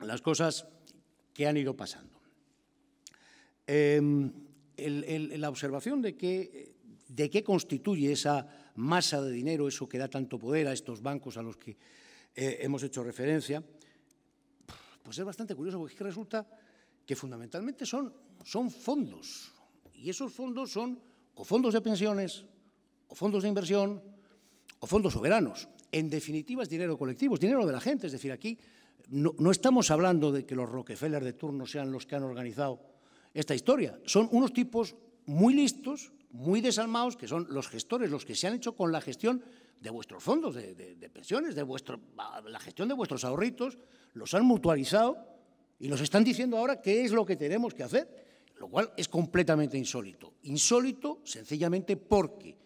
las cosas que han ido pasando. Em, la observación de que de qué constituye esa masa de dinero, eso que da tanto poder a estos bancos a los que eh, hemos hecho referencia, pues es bastante curioso porque resulta que fundamentalmente son, son fondos y esos fondos son o fondos de pensiones, o fondos de inversión, o fondos soberanos. En definitiva, es dinero colectivo, es dinero de la gente. Es decir, aquí no, estamos hablando de que los Rockefeller de turno sean los que han organizado esta historia. Son unos tipos muy listos, muy desalmados, que son los gestores, los que se han hecho con la gestión de vuestros fondos de, de pensiones, de vuestro, la gestión de vuestros ahorritos, los han mutualizado y nos están diciendo ahora qué es lo que tenemos que hacer lo cual es completamente insólito. Insólito sencillamente porque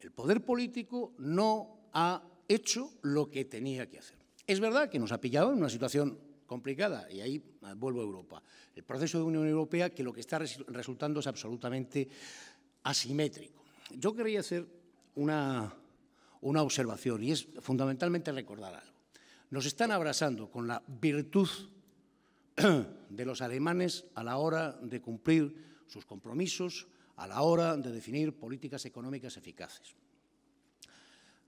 el poder político no ha hecho lo que tenía que hacer. Es verdad que nos ha pillado en una situación complicada y ahí vuelvo a Europa. El proceso de Unión Europea que lo que está resultando es absolutamente asimétrico. Yo quería hacer una, una observación y es fundamentalmente recordar algo. Nos están abrazando con la virtud de los alemanes a la hora de cumplir sus compromisos, a la hora de definir políticas económicas eficaces.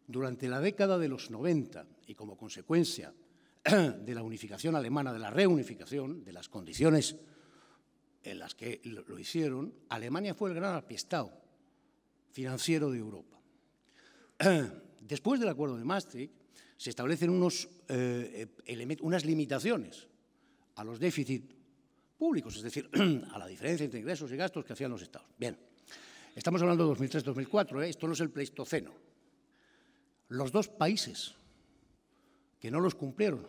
Durante la década de los 90 y como consecuencia de la unificación alemana, de la reunificación, de las condiciones en las que lo hicieron, Alemania fue el gran apiestado financiero de Europa. Después del acuerdo de Maastricht se establecen unos, eh, eh, unas limitaciones a los déficits públicos, es decir, a la diferencia entre ingresos y gastos que hacían los estados. Bien, estamos hablando de 2003-2004, ¿eh? esto no es el pleistoceno. Los dos países que no los cumplieron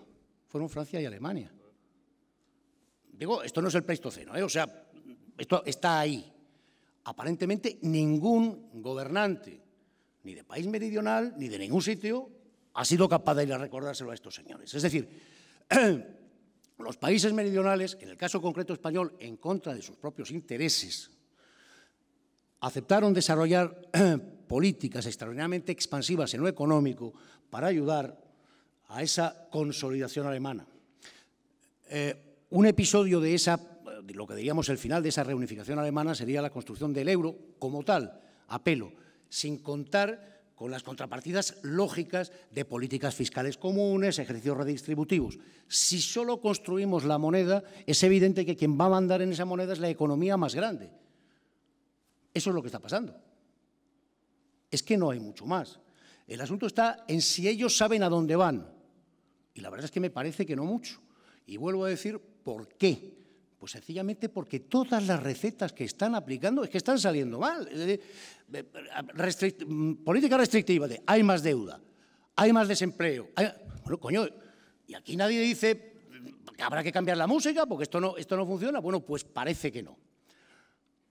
fueron Francia y Alemania. Digo, esto no es el pleistoceno, ¿eh? o sea, esto está ahí. Aparentemente ningún gobernante, ni de país meridional, ni de ningún sitio, ha sido capaz de ir a recordárselo a estos señores. Es decir, los países meridionales, en el caso concreto español, en contra de sus propios intereses, aceptaron desarrollar políticas extraordinariamente expansivas en lo económico para ayudar a esa consolidación alemana. Eh, un episodio de esa, de lo que diríamos el final de esa reunificación alemana, sería la construcción del euro como tal, a pelo, sin contar con las contrapartidas lógicas de políticas fiscales comunes, ejercicios redistributivos. Si solo construimos la moneda, es evidente que quien va a mandar en esa moneda es la economía más grande. Eso es lo que está pasando. Es que no hay mucho más. El asunto está en si ellos saben a dónde van. Y la verdad es que me parece que no mucho. Y vuelvo a decir, ¿por qué? Pues sencillamente porque todas las recetas que están aplicando es que están saliendo mal. Eh, mm, política restrictiva de hay más deuda, hay más desempleo. bueno, coño, y aquí nadie dice mm, que habrá que cambiar la música porque esto no, esto no funciona. Bueno, pues parece que no.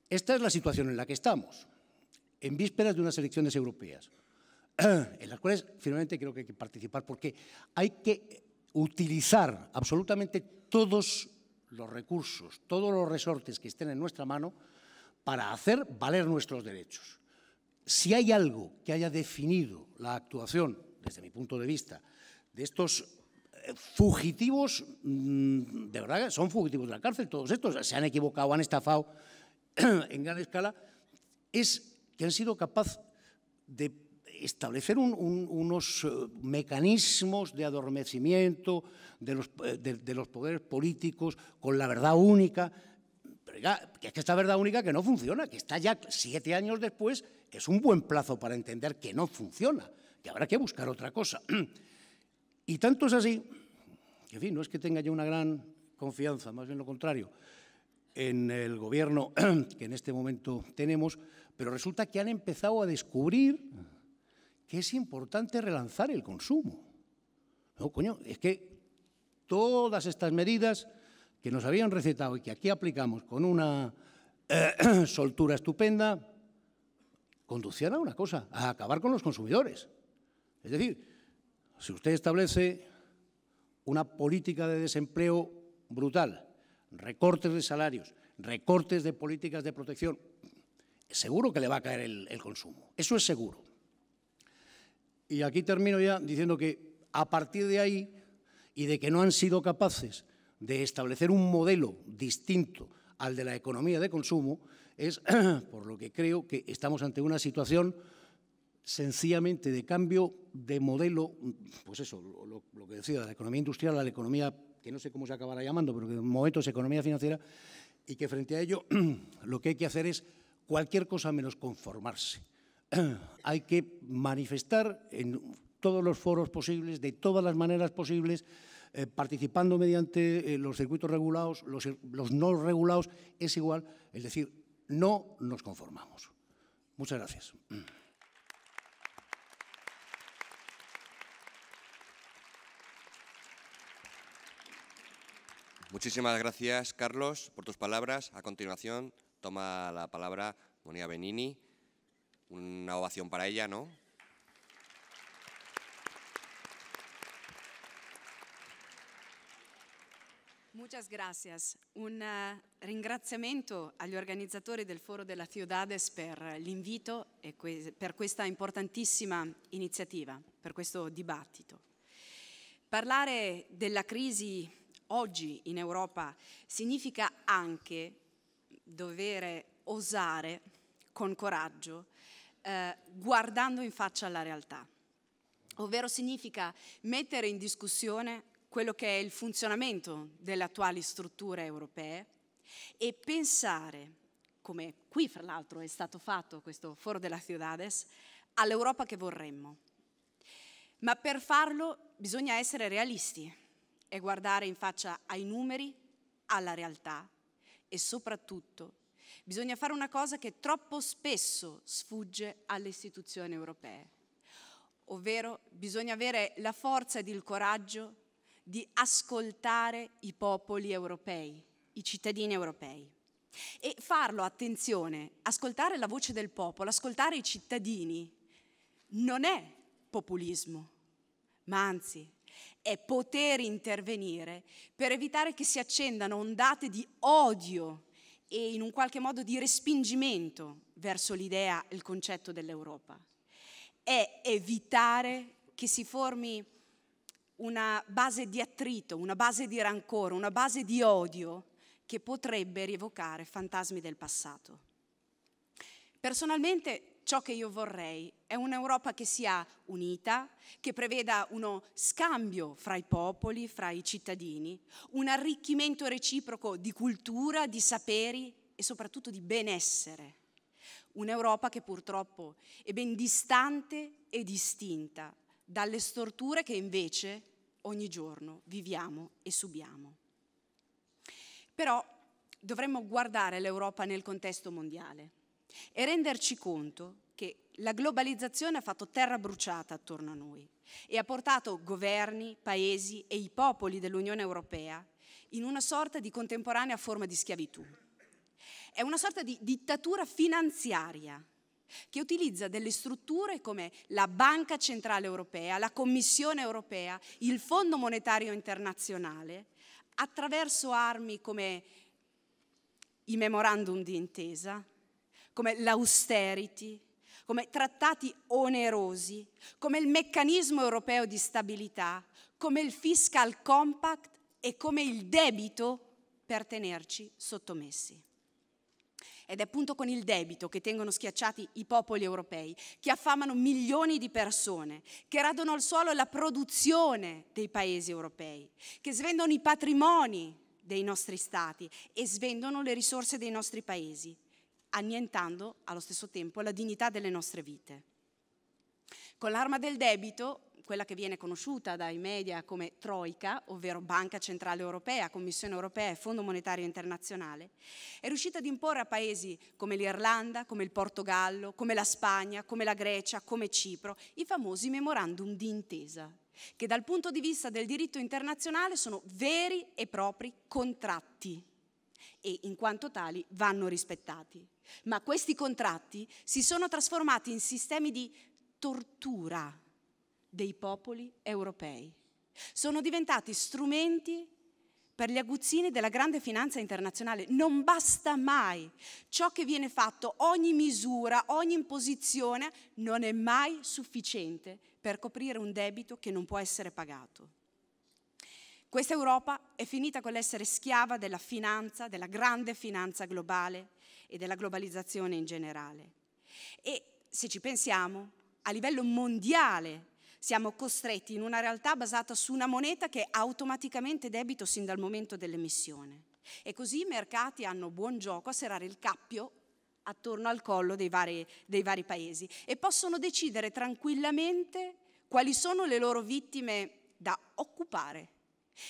Esta es la situación en la que estamos, en vísperas de unas elecciones europeas, en las cuales finalmente creo que hay que participar porque hay que utilizar absolutamente todos los recursos, todos los resortes que estén en nuestra mano para hacer valer nuestros derechos. Si hay algo que haya definido la actuación, desde mi punto de vista, de estos eh, fugitivos, mm, de verdad son fugitivos de la cárcel todos estos, se han equivocado, han estafado en gran escala, es que han sido capaces de establecer unos eh, mecanismos de adormecimiento eh, de los, poderes políticos con la verdad única. Pero ya, que es que esta verdad única que no funciona, que está ya siete años después, es un buen plazo para entender que no funciona, que habrá que buscar otra cosa. Y tanto es así, que en fin, no es que tenga yo una gran confianza, más bien lo contrario, en el gobierno que en este momento tenemos, pero resulta que han empezado a descubrir que es importante relanzar el consumo. No, coño, es que todas estas medidas que nos habían recetado y que aquí aplicamos con una eh, soltura estupenda, conducían a una cosa, a acabar con los consumidores. Es decir, si usted establece una política de desempleo brutal, recortes de salarios, recortes de políticas de protección, seguro que le va a caer el consumo. Eso es seguro. Y aquí termino ya diciendo que a partir de ahí y de que no han sido capaces de establecer un modelo distinto al de la economía de consumo, es por lo que creo que estamos ante una situación sencillamente de cambio de modelo, pues eso, lo, que decía, de la economía industrial a la economía, que no sé cómo se acabará llamando, pero que de momento es economía financiera, y que frente a ello lo que hay que hacer es cualquier cosa menos conformarse. hay que manifestar en todos los foros posibles, de todas las maneras posibles, eh, participando mediante eh, los circuitos regulados, los, no regulados, es igual, es decir, no nos conformamos. Muchas gracias. Muchísimas gracias, Carlos, por tus palabras. A continuación, toma la palabra Monia Benini, Una ovación para ella, ¿no? Muchas gracias. Un eh, ringraziamento agli organizzatori del Foro della Ciudades per l'invito e per questa importantissima iniziativa, per questo dibattito. Parlare della crisi oggi in Europa significa anche dovere osare con coraggio, eh, guardando in faccia alla realtà. Ovvero significa mettere in discussione quello che è il funzionamento delle attuali strutture europee e pensare, come qui fra l'altro è stato fatto questo Foro della Ciudades, all'Europa che vorremmo. Ma per farlo bisogna essere realisti e guardare in faccia ai numeri, alla realtà e soprattutto Bisogna fare una cosa che troppo spesso sfugge alle istituzioni europee, ovvero bisogna avere la forza ed il coraggio di ascoltare i popoli europei, i cittadini europei. E farlo, attenzione, ascoltare la voce del popolo, ascoltare i cittadini, non è populismo, ma anzi è poter intervenire per evitare che si accendano ondate di odio e in un qualche modo di respingimento verso l'idea, il concetto dell'Europa. È evitare che si formi una base di attrito, una base di rancore, una base di odio che potrebbe rievocare fantasmi del passato. Personalmente ciò che io vorrei è un'Europa che sia unita, che preveda uno scambio fra i popoli, fra i cittadini, un arricchimento reciproco di cultura, di saperi e soprattutto di benessere. Un'Europa che purtroppo è ben distante e distinta dalle storture che invece ogni giorno viviamo e subiamo. Però dovremmo guardare l'Europa nel contesto mondiale e renderci conto che la globalizzazione ha fatto terra bruciata attorno a noi e ha portato governi, paesi e i popoli dell'Unione Europea in una sorta di contemporanea forma di schiavitù. È una sorta di dittatura finanziaria che utilizza delle strutture come la Banca Centrale Europea, la Commissione Europea, il Fondo Monetario Internazionale, attraverso armi come i memorandum di intesa, come l'austerity, come trattati onerosi, come il meccanismo europeo di stabilità, come il fiscal compact e come il debito per tenerci sottomessi. Ed è appunto con il debito che tengono schiacciati i popoli europei, che affamano milioni di persone, che radono al suolo la produzione dei paesi europei, che svendono i patrimoni dei nostri stati e svendono le risorse dei nostri paesi annientando allo stesso tempo la dignità delle nostre vite. Con l'arma del debito, quella che viene conosciuta dai media come Troica, ovvero Banca Centrale Europea, Commissione Europea e Fondo Monetario Internazionale, è riuscita ad imporre a paesi come l'Irlanda, come il Portogallo, come la Spagna, come la Grecia, come Cipro, i famosi memorandum di intesa, che dal punto di vista del diritto internazionale sono veri e propri contratti e in quanto tali vanno rispettati. Ma questi contratti si sono trasformati in sistemi di tortura dei popoli europei. Sono diventati strumenti per gli aguzzini della grande finanza internazionale. Non basta mai. Ciò che viene fatto, ogni misura, ogni imposizione, non è mai sufficiente per coprire un debito che non può essere pagato. Questa Europa è finita con l'essere schiava della finanza, della grande finanza globale e della globalizzazione in generale. E se ci pensiamo, a livello mondiale siamo costretti in una realtà basata su una moneta che è automaticamente debito sin dal momento dell'emissione. E così i mercati hanno buon gioco a serrare il cappio attorno al collo dei vari, dei vari paesi e possono decidere tranquillamente quali sono le loro vittime da occupare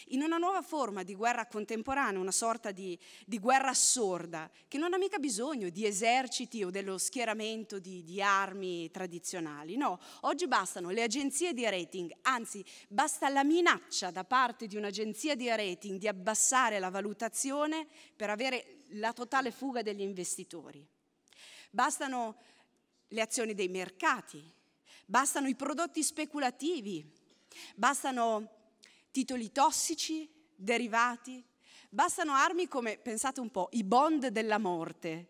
in una nuova forma di guerra contemporanea, una sorta di, di, guerra sorda, che non ha mica bisogno di eserciti o dello schieramento di, di armi tradizionali. No, oggi bastano le agenzie di rating, anzi basta la minaccia da parte di un'agenzia di rating di abbassare la valutazione per avere la totale fuga degli investitori. Bastano le azioni dei mercati, bastano i prodotti speculativi, bastano titoli tossici, derivati. Bastano armi come, pensate un po', i bond della morte,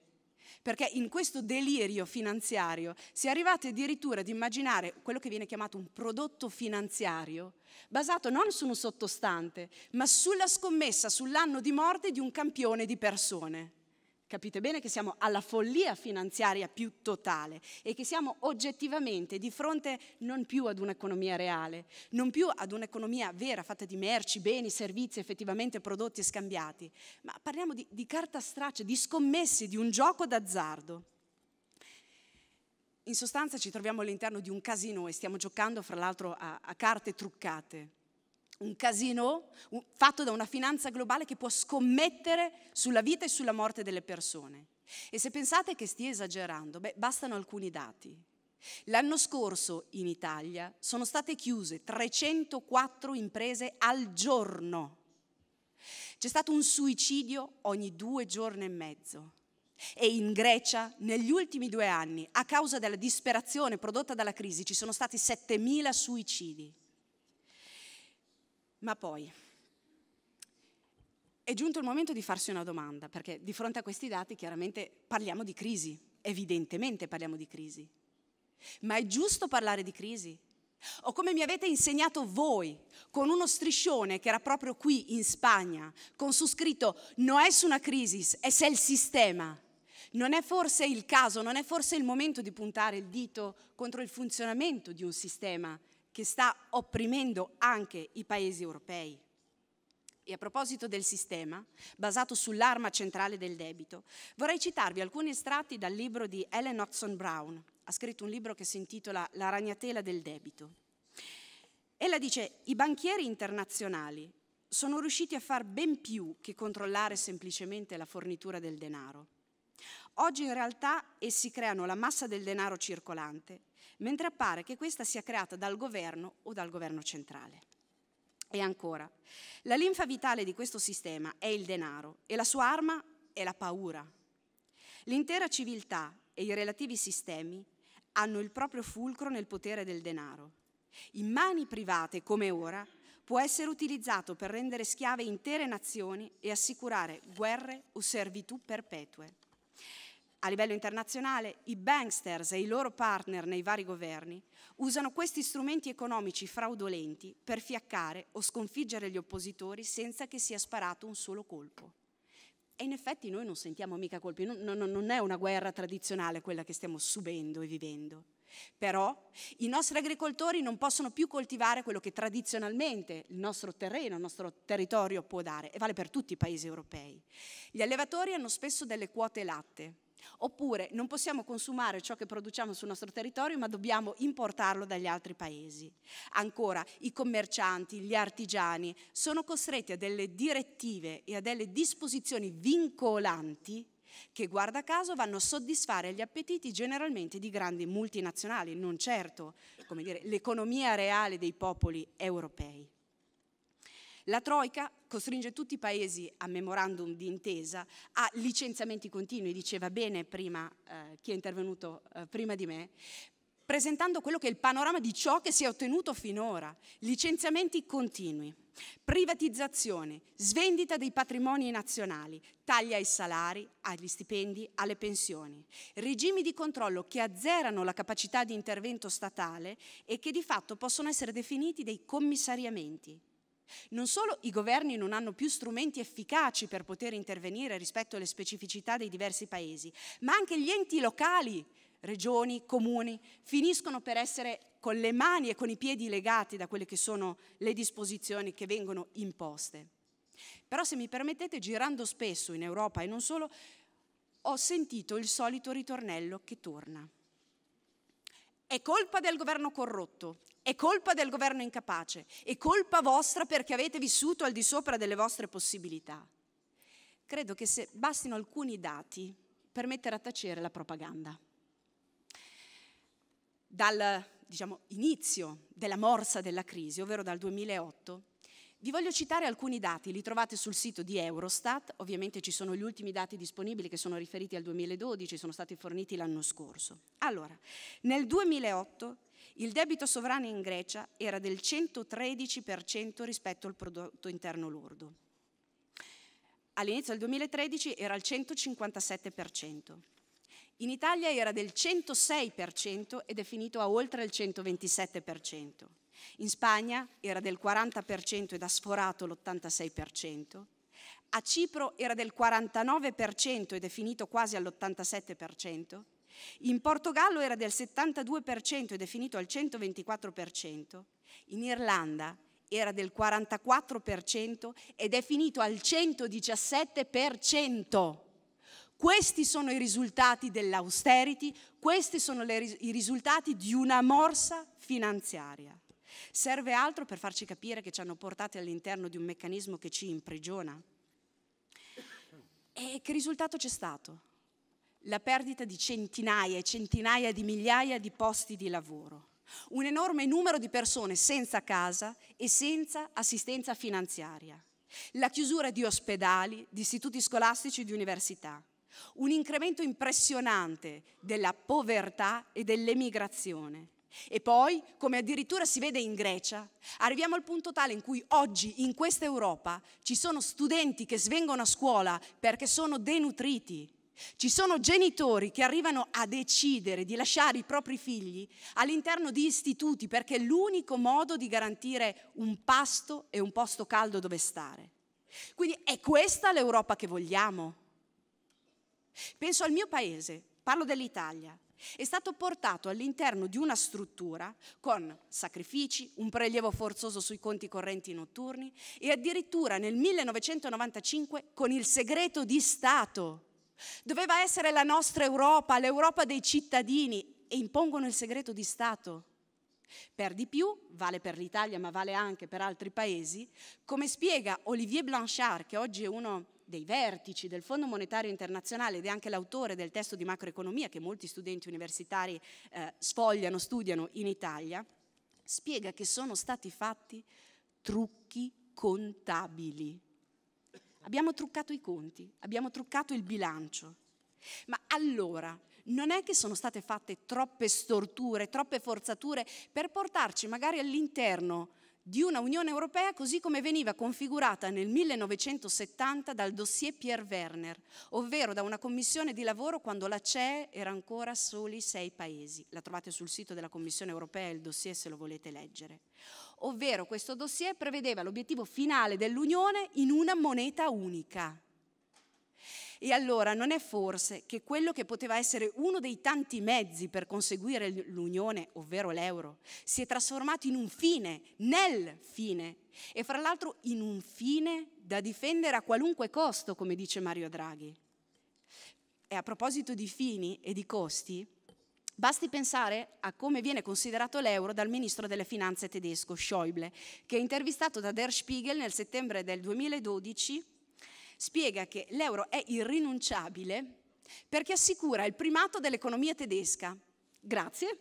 perché in questo delirio finanziario si è arrivati addirittura ad immaginare quello che viene chiamato un prodotto finanziario basato non su un sottostante, ma sulla scommessa sull'anno di morte di un campione di persone. Capite bene che siamo alla follia finanziaria più totale e che siamo oggettivamente di fronte non più ad un'economia reale, non più ad un'economia vera fatta di merci, beni, servizi effettivamente prodotti e scambiati, ma parliamo di, di carta straccia, di scommesse, di un gioco d'azzardo. In sostanza ci troviamo all'interno di un casino e stiamo giocando fra l'altro a, a carte truccate un casino fatto da una finanza globale che può scommettere sulla vita e sulla morte delle persone. E se pensate che stia esagerando, beh, bastano alcuni dati. L'anno scorso in Italia sono state chiuse 304 imprese al giorno. C'è stato un suicidio ogni due giorni e mezzo. E in Grecia negli ultimi due anni, a causa della disperazione prodotta dalla crisi, ci sono stati 7.000 suicidi. Ma poi è giunto il momento di farsi una domanda, perché di fronte a questi dati chiaramente parliamo di crisi, evidentemente parliamo di crisi. Ma è giusto parlare di crisi? O come mi avete insegnato voi, con uno striscione che era proprio qui in Spagna, con su scritto No es una crisis, es el sistema. Non è forse il caso, non è forse il momento di puntare il dito contro il funzionamento di un sistema che sta opprimendo anche i paesi europei. E a proposito del sistema, basato sull'arma centrale del debito, vorrei citarvi alcuni estratti dal libro di Ellen Hudson Brown. Ha scritto un libro che si intitola La ragnatela del debito. Ella dice, i banchieri internazionali sono riusciti a far ben più che controllare semplicemente la fornitura del denaro. Oggi in realtà essi creano la massa del denaro circolante mentre appare che questa sia creata dal governo o dal governo centrale. E ancora, la linfa vitale di questo sistema è il denaro e la sua arma è la paura. L'intera civiltà e i relativi sistemi hanno il proprio fulcro nel potere del denaro. In mani private, come ora, può essere utilizzato per rendere schiave intere nazioni e assicurare guerre o servitù perpetue. A livello internazionale, i banksters e i loro partner nei vari governi usano questi strumenti economici fraudolenti per fiaccare o sconfiggere gli oppositori senza che sia sparato un solo colpo. E in effetti noi non sentiamo mica colpi, non, non, non è una guerra tradizionale quella che stiamo subendo e vivendo. Però i nostri agricoltori non possono più coltivare quello che tradizionalmente il nostro terreno, il nostro territorio può dare e vale per tutti i paesi europei. Gli allevatori hanno spesso delle quote latte Oppure non possiamo consumare ciò che produciamo sul nostro territorio, ma dobbiamo importarlo dagli altri paesi. Ancora, i commercianti, gli artigiani sono costretti a delle direttive e a delle disposizioni vincolanti che guarda caso vanno a soddisfare gli appetiti generalmente di grandi multinazionali, non certo l'economia reale dei popoli europei. La Troica costringe tutti i paesi a memorandum di intesa, a licenziamenti continui, diceva bene prima eh, chi è intervenuto eh, prima di me, presentando quello che è il panorama di ciò che si è ottenuto finora, licenziamenti continui, privatizzazione, svendita dei patrimoni nazionali, tagli ai salari, agli stipendi, alle pensioni, regimi di controllo che azzerano la capacità di intervento statale e che di fatto possono essere definiti dei commissariamenti. Non solo i governi non hanno più strumenti efficaci per poter intervenire rispetto alle specificità dei diversi paesi, ma anche gli enti locali, regioni, comuni, finiscono per essere con le mani e con i piedi legati da quelle che sono le disposizioni che vengono imposte. Però se mi permettete, girando spesso in Europa e non solo, ho sentito il solito ritornello che torna. È colpa del governo corrotto, è colpa del governo incapace, è colpa vostra perché avete vissuto al di sopra delle vostre possibilità. Credo che se bastino alcuni dati per mettere a tacere la propaganda. Dal diciamo, inizio della morsa della crisi, ovvero dal 2008, vi voglio citare alcuni dati, li trovate sul sito di Eurostat, ovviamente ci sono gli ultimi dati disponibili che sono riferiti al 2012, sono stati forniti l'anno scorso. Allora, nel 2008 il debito sovrano in Grecia era del 113% rispetto al prodotto interno lordo. All'inizio del 2013 era al 157%. In Italia era del 106% ed è finito a oltre il 127%. In Spagna era del 40% ed ha sforato l'86%. A Cipro era del 49% ed è finito quasi all'87%. In Portogallo era del 72% ed è finito al 124%. In Irlanda era del 44% ed è finito al 117%. Questi sono i risultati dell'austerity, questi sono le, i risultati di una morsa finanziaria. Serve altro per farci capire che ci hanno portati all'interno di un meccanismo che ci imprigiona? E che risultato c'è stato? la perdita di centinaia e centinaia di migliaia di posti di lavoro, un enorme numero di persone senza casa e senza assistenza finanziaria, la chiusura di ospedali, di istituti scolastici e di università, un incremento impressionante della povertà e dell'emigrazione. E poi, come addirittura si vede in Grecia, arriviamo al punto tale in cui oggi in questa Europa ci sono studenti che svengono a scuola perché sono denutriti, ci sono genitori che arrivano a decidere di lasciare i propri figli all'interno di istituti perché è l'unico modo di garantire un pasto e un posto caldo dove stare. Quindi è questa l'Europa che vogliamo. Penso al mio paese, parlo dell'Italia. È stato portato all'interno di una struttura con sacrifici, un prelievo forzoso sui conti correnti notturni e addirittura nel 1995 con il segreto di Stato Doveva essere la nostra Europa, l'Europa dei cittadini e impongono il segreto di Stato. Per di più, vale per l'Italia ma vale anche per altri paesi, come spiega Olivier Blanchard, che oggi è uno dei vertici del Fondo Monetario Internazionale ed è anche l'autore del testo di macroeconomia che molti studenti universitari eh, sfogliano, studiano in Italia, spiega che sono stati fatti trucchi contabili Abbiamo truccato i conti, abbiamo truccato il bilancio. Ma allora non è che sono state fatte troppe storture, troppe forzature per portarci magari all'interno di una Unione Europea così come veniva configurata nel 1970 dal dossier Pierre Werner, ovvero da una commissione di lavoro quando la CE era ancora soli sei paesi. La trovate sul sito della Commissione Europea il dossier se lo volete leggere. Ovvero questo dossier prevedeva l'obiettivo finale dell'Unione in una moneta unica. E allora non è forse che quello che poteva essere uno dei tanti mezzi per conseguire l'unione, ovvero l'euro, si è trasformato in un fine, nel fine, e fra l'altro in un fine da difendere a qualunque costo, come dice Mario Draghi. E a proposito di fini e di costi, Basti pensare a come viene considerato l'euro dal ministro delle finanze tedesco Schäuble, che intervistato da Der Spiegel nel settembre del 2012 spiega che l'euro è irrinunciabile perché assicura il primato dell'economia tedesca. Grazie.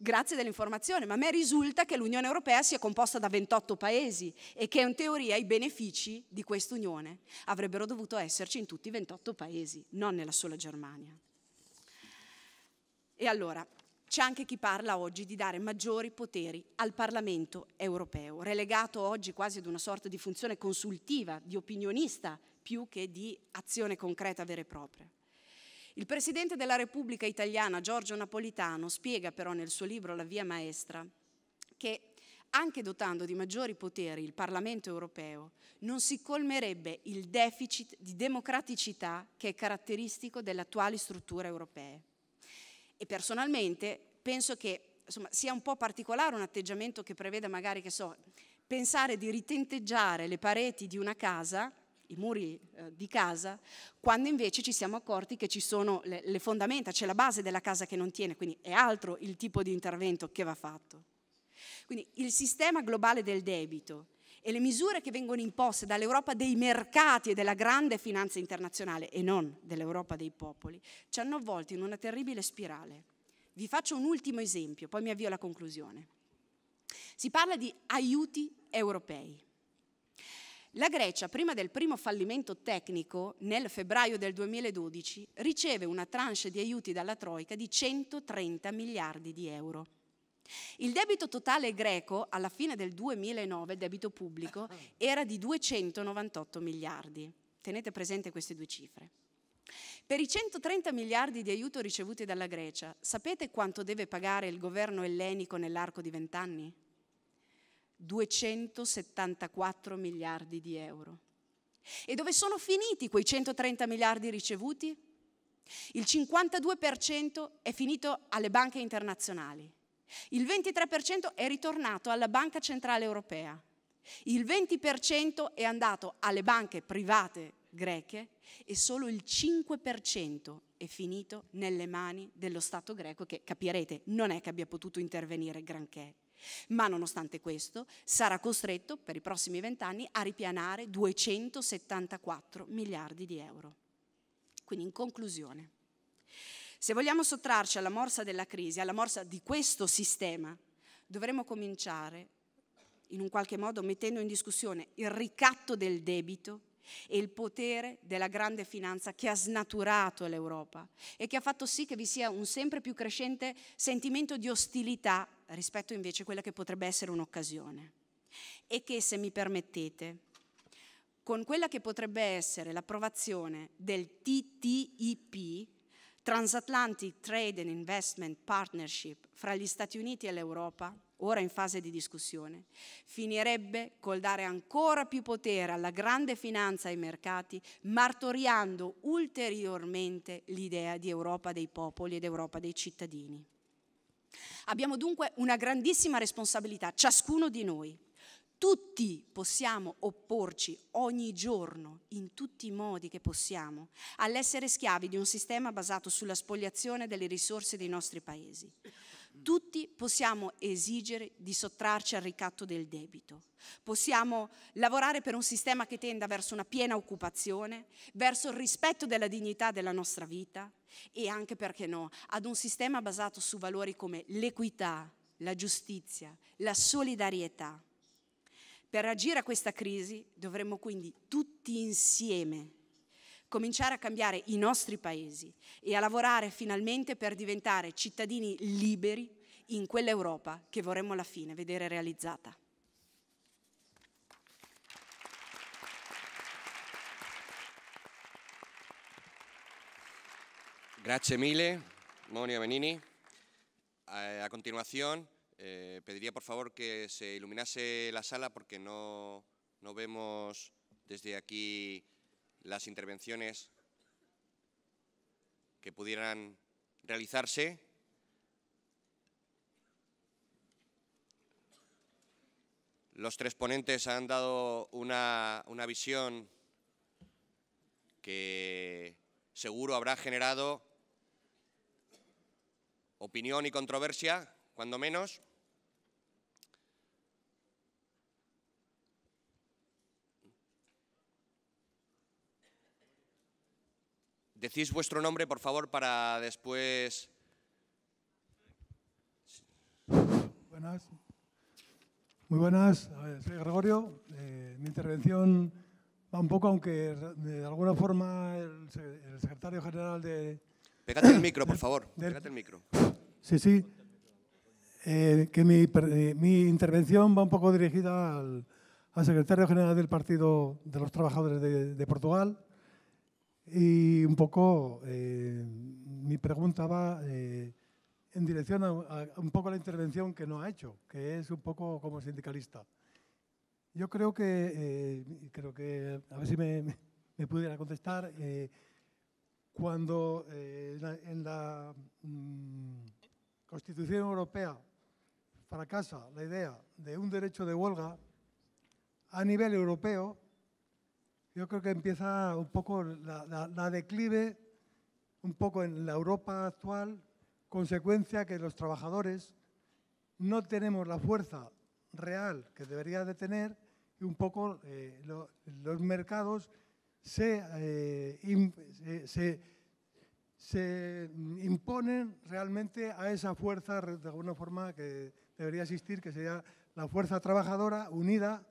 Grazie dell'informazione, ma a me risulta che l'Unione Europea sia composta da 28 paesi e che in teoria i benefici di quest'Unione avrebbero dovuto esserci in tutti i 28 paesi, non nella sola Germania. E allora, c'è anche chi parla oggi di dare maggiori poteri al Parlamento europeo, relegato oggi quasi ad una sorta di funzione consultiva, di opinionista più che di azione concreta vera e propria. Il Presidente della Repubblica italiana Giorgio Napolitano spiega però nel suo libro La via maestra che anche dotando di maggiori poteri il Parlamento europeo, non si colmerebbe il deficit di democraticità che è caratteristico delle attuali strutture europee. E personalmente penso che insomma, sia un po' particolare un atteggiamento che preveda magari, che so, pensare di ritenteggiare le pareti di una casa i muri eh, di casa, quando invece ci siamo accorti che ci sono le, le fondamenta, c'è la base della casa che non tiene, quindi è altro il tipo di intervento che va fatto. Quindi il sistema globale del debito e le misure che vengono imposte dall'Europa dei mercati e della grande finanza internazionale e non dell'Europa dei popoli ci hanno avvolti in una terribile spirale. Vi faccio un ultimo esempio, poi mi avvio alla conclusione. Si parla di aiuti europei. La Grecia, prima del primo fallimento tecnico, nel febbraio del 2012, riceve una tranche di aiuti dalla Troica di 130 miliardi di euro. Il debito totale greco alla fine del 2009, il debito pubblico, era di 298 miliardi. Tenete presente queste due cifre. Per i 130 miliardi di aiuto ricevuti dalla Grecia, sapete quanto deve pagare il governo ellenico nell'arco di vent'anni? 274 miliardi di euro. E dove sono finiti quei 130 miliardi ricevuti? Il 52% è finito alle banche internazionali, il 23% è ritornato alla Banca Centrale Europea, il 20% è andato alle banche private greche e solo il 5% è finito nelle mani dello Stato greco che capirete non è che abbia potuto intervenire granché. Ma nonostante questo sarà costretto per i prossimi vent'anni a ripianare 274 miliardi di euro. Quindi in conclusione, se vogliamo sottrarci alla morsa della crisi, alla morsa di questo sistema, dovremo cominciare in un qualche modo mettendo in discussione il ricatto del debito e il potere della grande finanza che ha snaturato l'Europa e che ha fatto sì che vi sia un sempre più crescente sentimento di ostilità rispetto invece a quella che potrebbe essere un'occasione. E che, se mi permettete, con quella che potrebbe essere l'approvazione del TTIP, Transatlantic Trade and Investment Partnership, fra gli Stati Uniti e l'Europa, ora in fase di discussione, finirebbe col dare ancora più potere alla grande finanza e ai mercati, martoriando ulteriormente l'idea di Europa dei popoli ed Europa dei cittadini. Abbiamo dunque una grandissima responsabilità, ciascuno di noi. Tutti possiamo opporci ogni giorno, in tutti i modi che possiamo, all'essere schiavi di un sistema basato sulla spogliazione delle risorse dei nostri paesi. Tutti possiamo esigere di sottrarci al ricatto del debito, possiamo lavorare per un sistema che tenda verso una piena occupazione, verso il rispetto della dignità della nostra vita e anche, perché no, ad un sistema basato su valori come l'equità, la giustizia, la solidarietà. Per reagire a questa crisi dovremmo quindi tutti insieme cominciare a cambiare i nostri paesi e a lavorare finalmente per diventare cittadini liberi in quell'Europa che vorremmo alla fine vedere realizzata. Grazie mille, Monia Benini. A, a continuación, eh, pediría por favor que se iluminase la sala porque no, no vemos desde aquí las intervenciones que pudieran realizarse. Los tres ponentes han dado una, visión que seguro habrá generado opinión y controversia, cuando menos. Decís vuestro nombre, por favor, para después... Buenas. Muy buenas, soy Gregorio. Eh, mi intervención va un poco, aunque de alguna forma el, secretario general de... Pégate el micro, por favor. Pégate el micro. Sí, sí. Eh, que eh, mi, intervención va un poco dirigida al, secretario general del Partido de los Trabajadores de Portugal y un poco eh, mi pregunta va eh, en dirección a, un poco la intervención que no ha hecho, que es un poco como sindicalista. Yo creo que, eh, creo que a ver si me, pudiera contestar, cuando en la, mm, Constitución Europea fracasa la idea de un derecho de huelga, a nivel europeo yo creo que empieza un poco la, declive, un poco en la Europa actual, consecuencia que los trabajadores no tenemos la fuerza real que debería de tener y un poco eh, los mercados eh, se, se, imponen realmente a esa fuerza de alguna forma que debería existir, que sería la fuerza trabajadora unida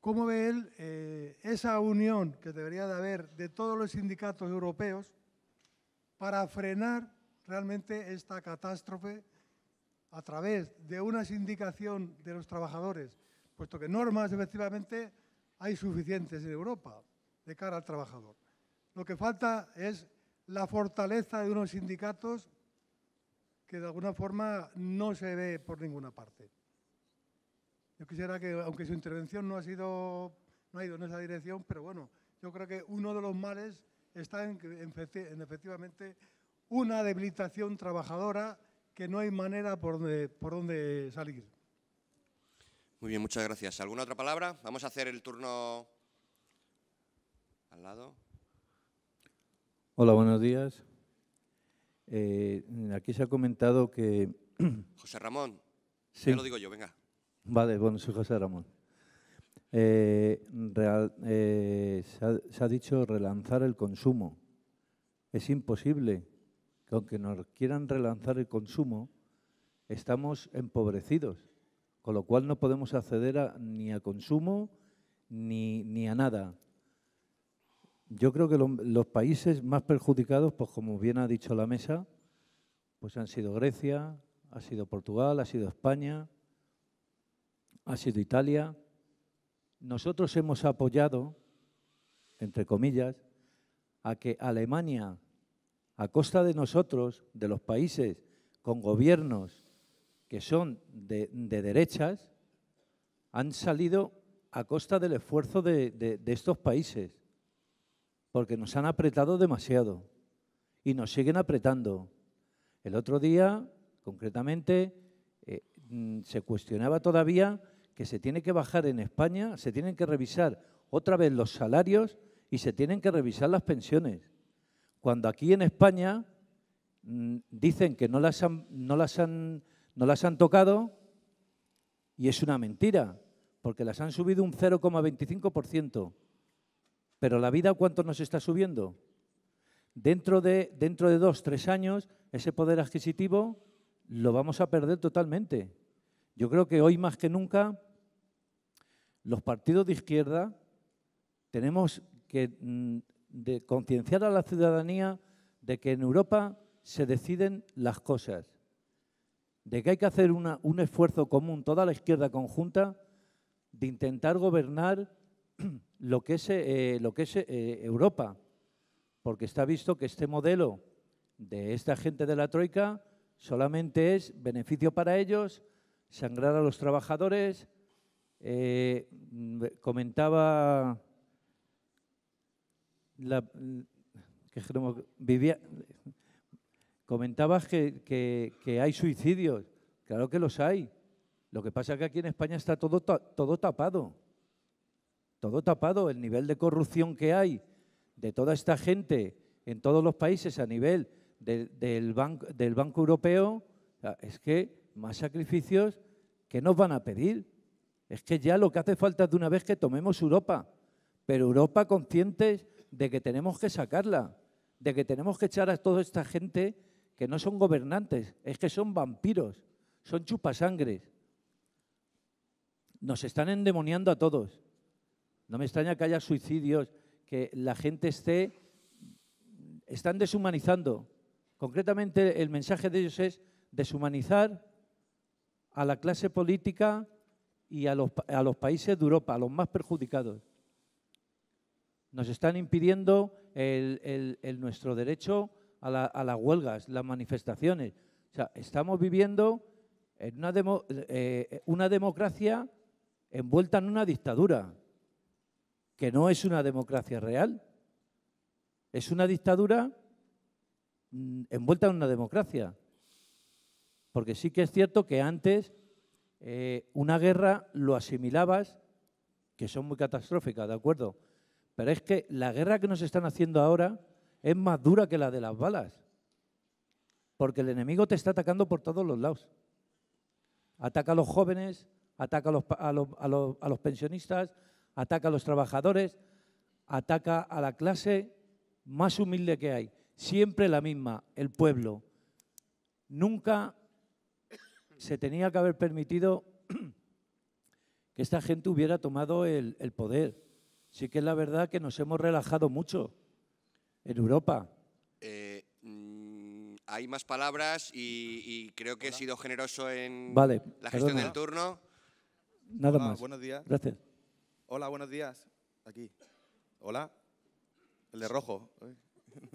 cómo ve él eh, esa unión que debería de haber de todos los sindicatos europeos para frenar realmente esta catástrofe a través de una sindicación de los trabajadores, puesto que normas efectivamente hay suficientes en Europa de cara al trabajador. Lo que falta es la fortaleza de unos sindicatos que de alguna forma no se ve por ninguna parte. Yo quisiera que, aunque su intervención no ha sido, no ha ido en esa dirección, pero bueno, yo creo que uno de los males está en, efectivamente una debilitación trabajadora que no hay manera por donde, salir. Muy bien, muchas gracias. ¿Alguna otra palabra? Vamos a hacer el turno al lado. Hola, buenos días. Eh, aquí se ha comentado que... José Ramón, ya lo digo yo, venga. Vale, bueno, soy José Ramón. Eh, eh, se, ha, dicho relanzar el consumo. Es imposible que aunque nos quieran relanzar el consumo, estamos empobrecidos, con lo cual no podemos acceder ni a consumo ni, a nada. Yo creo que los países más perjudicados, pues como bien ha dicho la mesa, pues han sido Grecia, ha sido Portugal, ha sido España, ha sido Italia. Nosotros hemos apoyado, entre comillas, a que Alemania, a costa de nosotros, de los países con gobiernos que son de, derechas, han salido a costa del esfuerzo de, estos países, porque nos han apretado demasiado y nos siguen apretando. El otro día, concretamente, eh, mm, se cuestionaba todavía que se tiene que bajar en España, se tienen que revisar otra vez los salarios y se tienen que revisar las pensiones. Cuando aquí en España mm, dicen que no las han, no las no las han tocado y es una mentira, porque las han subido un 0,25%. Pero la vida, ¿cuánto nos está subiendo? Dentro de, dentro de dos, tres años, ese poder adquisitivo lo vamos a perder totalmente. Yo creo que hoy más que nunca los partidos de izquierda tenemos que mm, concienciar a la ciudadanía de que en Europa se deciden las cosas, de que hay que hacer un esfuerzo común, toda la izquierda conjunta, de intentar gobernar lo que es, eh, eh, eh, Europa, porque está visto que este modelo de esta gente de la Troika solamente es beneficio para ellos, sangrar a los trabajadores, eh, mm, mm, comentaba que, comentabas que, hay suicidios. Claro que los hay. Lo que pasa es que aquí en España está todo, todo tapado. Todo tapado. El nivel de corrupción que hay de toda esta gente en todos los países a nivel del, banco, del Banco Europeo es que más sacrificios que nos van a pedir. Es que ya lo que hace falta es de una vez que tomemos Europa, pero Europa conscientes de que tenemos que sacarla, de que tenemos que echar a toda esta gente que no son gobernantes, es que son vampiros, son chupasangres. Nos están endemoniando a todos. No me extraña que haya suicidios, que la gente esté... Están deshumanizando. Concretamente el mensaje de ellos es deshumanizar a la clase política y a los, a los países de Europa, a los más perjudicados. Nos están impidiendo el, nuestro derecho a, la, a, las huelgas, las manifestaciones. O sea, estamos viviendo en una, demo, eh, una democracia envuelta en una dictadura, que no es una democracia real. Es una dictadura mm, envuelta en una democracia. Porque sí que es cierto que antes eh, una guerra lo asimilabas, que son muy catastróficas, ¿de acuerdo? Pero es que la guerra que nos están haciendo ahora es más dura que la de las balas. Porque el enemigo te está atacando por todos los lados. Ataca a los jóvenes, ataca a los, a los pensionistas, ataca a los trabajadores, ataca a la clase más humilde que hay. Siempre la misma, el pueblo. Nunca se tenía que haber permitido que esta gente hubiera tomado el, poder. Sí que es la verdad que nos hemos relajado mucho en Europa. Eh, mm, hay más palabras y, creo que he sido generoso en la gestión del turno. Nada Hola, más. Buenos días. Gracias. Hola, buenos días. Aquí. Hola. El de rojo.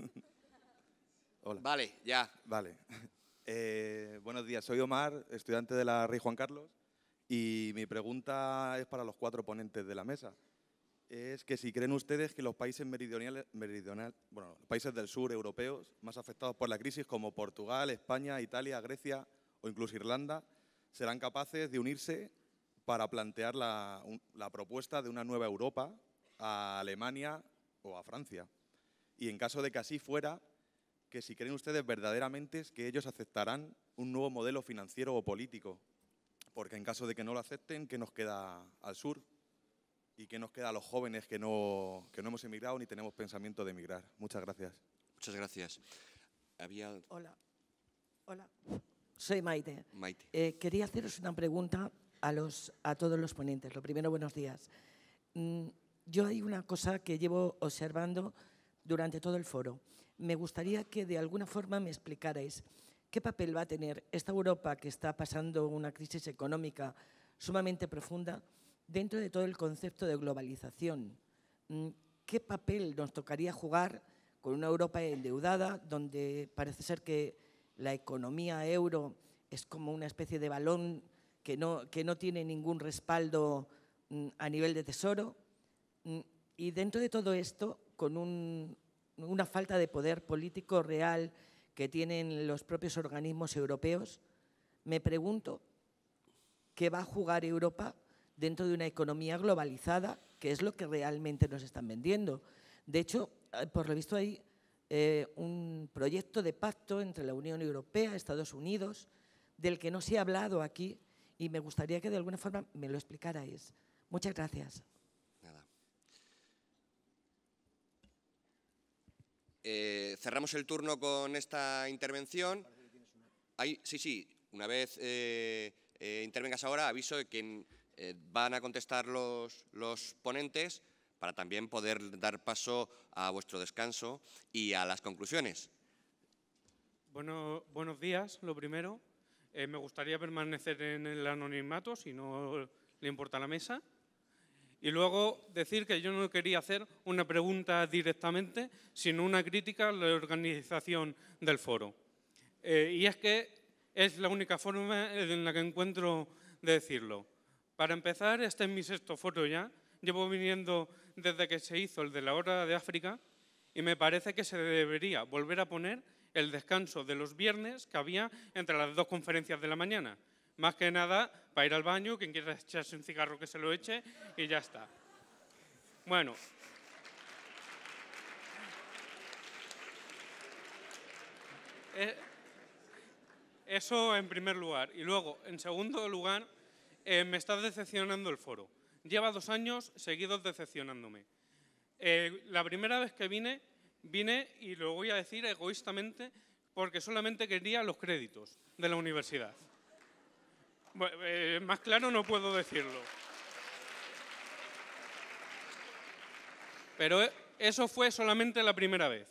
Hola. Vale, ya. Vale. Eh, buenos días, soy Omar, estudiante de la Rey Juan Carlos, y mi pregunta es para los cuatro ponentes de la mesa. Es que si creen ustedes que los países meridionales, bueno, los países del sur europeos más afectados por la crisis, como Portugal, España, Italia, Grecia o incluso Irlanda, serán capaces de unirse para plantear la propuesta de una nueva Europa a Alemania o a Francia. Y en caso de que así fuera, que si creen ustedes verdaderamente es que ellos aceptarán un nuevo modelo financiero o político, porque en caso de que no lo acepten, ¿qué nos queda al sur? ¿Y qué nos queda a los jóvenes que no, que no hemos emigrado ni tenemos pensamiento de emigrar? Muchas gracias. Muchas gracias. Había... Hola. Hola. Soy Maite. Eh, quería haceros una pregunta a, los, a todos los ponentes. Lo primero, buenos días. Mm, yo hay una cosa que llevo observando durante todo el foro me gustaría que de alguna forma me explicarais qué papel va a tener esta Europa que está pasando una crisis económica sumamente profunda dentro de todo el concepto de globalización. Mm, ¿Qué papel nos tocaría jugar con una Europa endeudada, donde parece ser que la economía euro es como una especie de balón que no, que no tiene ningún respaldo mm, a nivel de tesoro? Mm, y dentro de todo esto, con un una falta de poder político real que tienen los propios organismos europeos, me pregunto qué va a jugar Europa dentro de una economía globalizada, que es lo que realmente nos están vendiendo. De hecho, eh, por lo visto hay eh, un proyecto de pacto entre la Unión Europea, y Estados Unidos, del que no se ha hablado aquí y me gustaría que de alguna forma me lo explicarais. Muchas gracias. Eh, cerramos el turno con esta intervención. sí, sí, una vez eh, eh, intervengas ahora, aviso de que mm, van a contestar los, ponentes para también poder dar paso a vuestro descanso y a las conclusiones. Bueno, buenos días, lo primero. me gustaría permanecer en el anonimato, si no le importa la mesa. Y luego decir que yo no quería hacer una pregunta directamente, sino una crítica a la organización del foro. Eh, y es que es la única forma en la que encuentro de decirlo. Para empezar, este es mi sexto foro ya. Llevo viniendo desde que se hizo el de la hora de África y me parece que se debería volver a poner el descanso de los viernes que había entre las dos conferencias de la mañana. Más que nada, para ir al baño, quien quiera echarse un cigarro que se lo eche y ya está. Bueno. Eh, eso en primer lugar. Y luego, en segundo lugar, eh, me está decepcionando el foro. Lleva dos años seguidos decepcionándome. Eh, la primera vez que vine, vine, y lo voy a decir egoístamente, porque solamente quería los créditos de la universidad. Eh, más claro no puedo decirlo. Pero e, eso fue solamente la primera vez.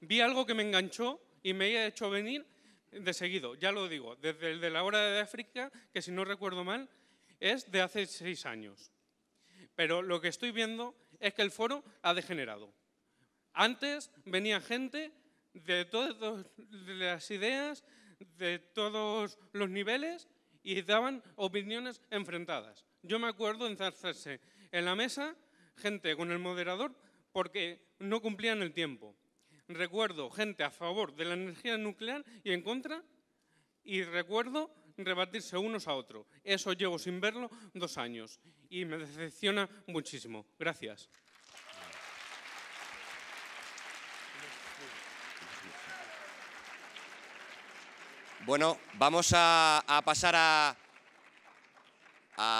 Vi algo que me enganchó y me había hecho venir de seguido, ya lo digo, desde el de la hora de África, que si no recuerdo mal, es de hace seis años. Pero lo que estoy viendo es que el foro ha degenerado. Antes venía gente de todas las ideas, de todos los niveles, y daban opiniones enfrentadas. Yo me acuerdo enzarzarse en la mesa gente con el moderador porque no cumplían el tiempo. Recuerdo gente a favor de la energía nuclear y en contra y recuerdo rebatirse unos a otros. Eso llevo sin verlo dos años y me decepciona muchísimo. Gracias. Bueno, vamos a, pasar a,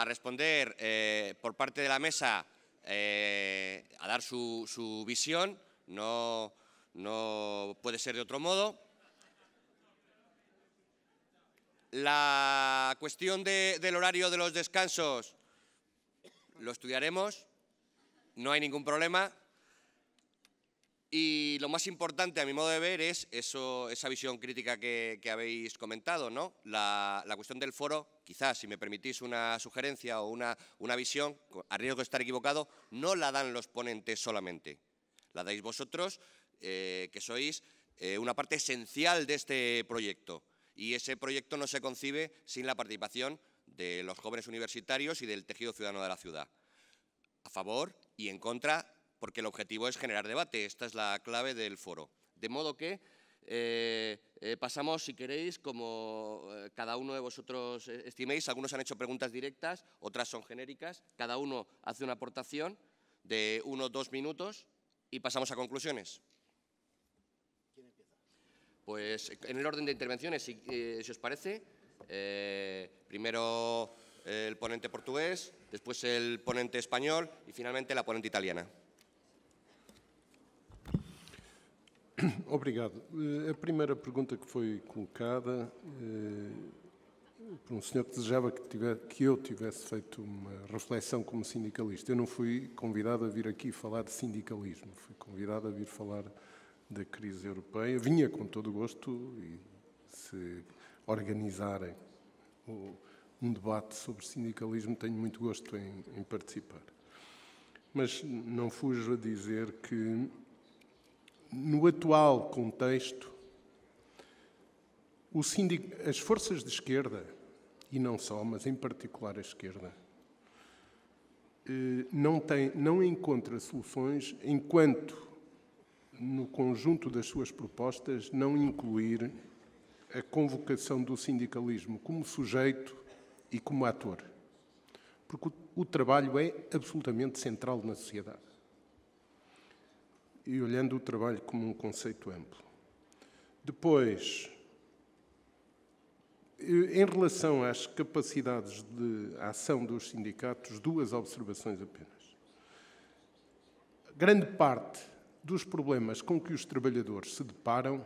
responder eh, por parte de la mesa, eh, a dar su, visión, no, puede ser de otro modo. La cuestión del horario de los descansos lo estudiaremos, no hay ningún problema. Y lo más importante, a mi modo de ver, es esa visión crítica que, habéis comentado, ¿no? La, cuestión del foro, quizás, si me permitís una sugerencia o una, visión, a riesgo de estar equivocado, no la dan los ponentes solamente. La dais vosotros, eh, que sois eh, una parte esencial de este proyecto. Y ese proyecto no se concibe sin la participación de los jóvenes universitarios y del tejido ciudadano de la ciudad. A favor y en contra porque el objetivo es generar debate, esta es la clave del foro. De modo que eh, eh, pasamos, si queréis, como eh, cada uno de vosotros estiméis, algunos han hecho preguntas directas, otras son genéricas, cada uno hace una aportación de uno o dos minutos y pasamos a conclusiones. ¿Quién empieza? Pues en el orden de intervenciones, si os parece, primero el ponente portugués, después el ponente español y finalmente la ponente italiana. Obrigado. Eh, a primeira pergunta que foi colocada eh, por um senhor que desejava que, tivesse, que, eu tivesse feito uma reflexão como sindicalista. Eu não fui convidado a vir aqui falar de sindicalismo, fui convidado a vir falar da crise europeia. Vinha com todo gosto e se organizarem um debate sobre sindicalismo, tenho muito gosto em, em participar. Mas não fujo a dizer que no atual contexto, as forças de esquerda, e não só, mas em particular a esquerda, eh, não, tem, não encontra soluções enquanto, no conjunto das suas propostas, não incluir a convocação do sindicalismo como sujeito e como ator. Porque o trabalho é absolutamente central na sociedade e olhando o trabalho como um conceito amplo. Depois, em relação às capacidades de ação dos sindicatos, duas observações apenas. Grande parte dos problemas com que os trabalhadores se deparam,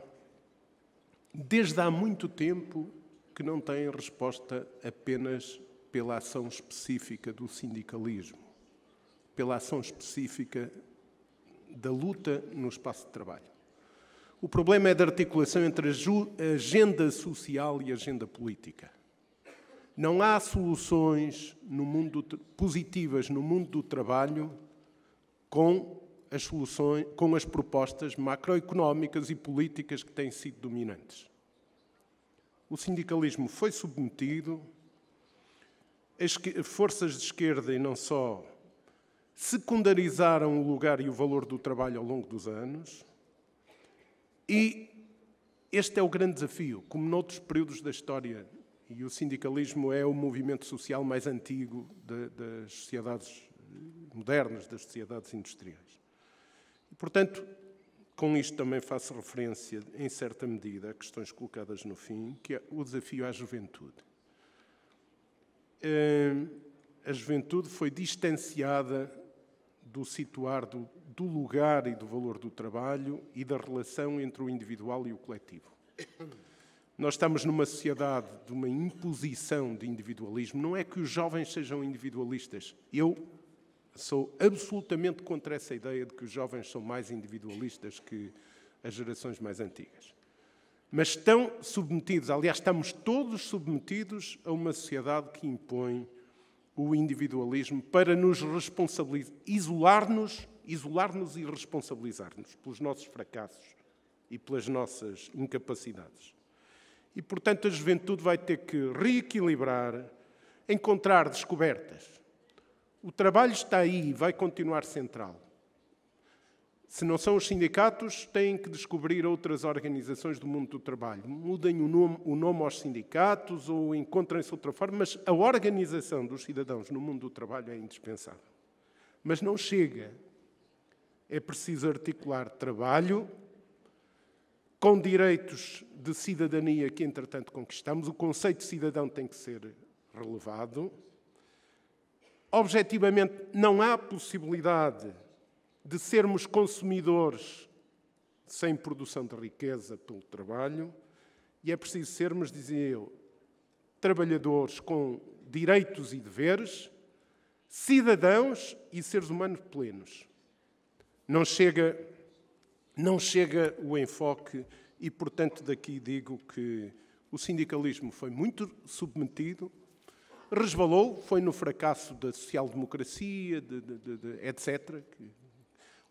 desde há muito tempo, que não têm resposta apenas pela ação específica do sindicalismo, pela ação específica da luta no espaço de trabalho. O problema é da articulação entre a agenda social e a agenda política. Não há soluções no mundo, positivas no mundo do trabalho com as, soluções, com as propostas macroeconómicas e políticas que têm sido dominantes. O sindicalismo foi submetido, as forças de esquerda e não só secundarizaram o lugar e o valor do trabalho ao longo dos anos. E este é o grande desafio, como noutros períodos da história, e o sindicalismo é o movimento social mais antigo de, das sociedades modernas, das sociedades industriais. E, portanto, com isto também faço referência, em certa medida, a questões colocadas no fim, que é o desafio à juventude. Hum, a juventude foi distanciada do situar do, do lugar e do valor do trabalho e da relação entre o individual e o coletivo. Nós estamos numa sociedade de uma imposição de individualismo. Não é que os jovens sejam individualistas. Eu sou absolutamente contra essa ideia de que os jovens são mais individualistas que as gerações mais antigas. Mas estão submetidos, aliás, estamos todos submetidos a uma sociedade que impõe o individualismo para nos responsabilizar, isolar-nos, isolar-nos e responsabilizar-nos pelos nossos fracassos e pelas nossas incapacidades. E, portanto, a juventude vai ter que reequilibrar, encontrar descobertas. O trabalho está aí e vai continuar central. Se não são os sindicatos, têm que descobrir outras organizações do mundo do trabalho. Mudem o nome, o nome aos sindicatos ou encontrem-se outra forma, mas a organização dos cidadãos no mundo do trabalho é indispensável. Mas não chega. É preciso articular trabalho com direitos de cidadania que, entretanto, conquistamos. O conceito de cidadão tem que ser relevado. Objetivamente, não há possibilidade de sermos consumidores sem produção de riqueza pelo trabalho e é preciso sermos, dizia eu, trabalhadores com direitos e deveres, cidadãos e seres humanos plenos. Não chega, não chega o enfoque e, portanto, daqui digo que o sindicalismo foi muito submetido, resvalou, foi no fracasso da social-democracia, de, de, de, etc., que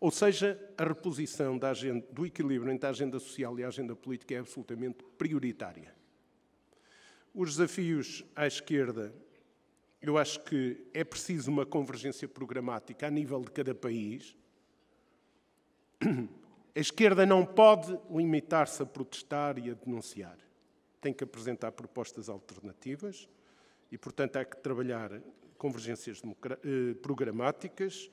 ou seja, a reposição agenda, do equilíbrio entre a agenda social e a agenda política é absolutamente prioritária. Os desafios à esquerda, eu acho que é preciso uma convergência programática a nível de cada país. A esquerda não pode limitar-se a protestar e a denunciar. Tem que apresentar propostas alternativas e, portanto, há que trabalhar convergências eh, programáticas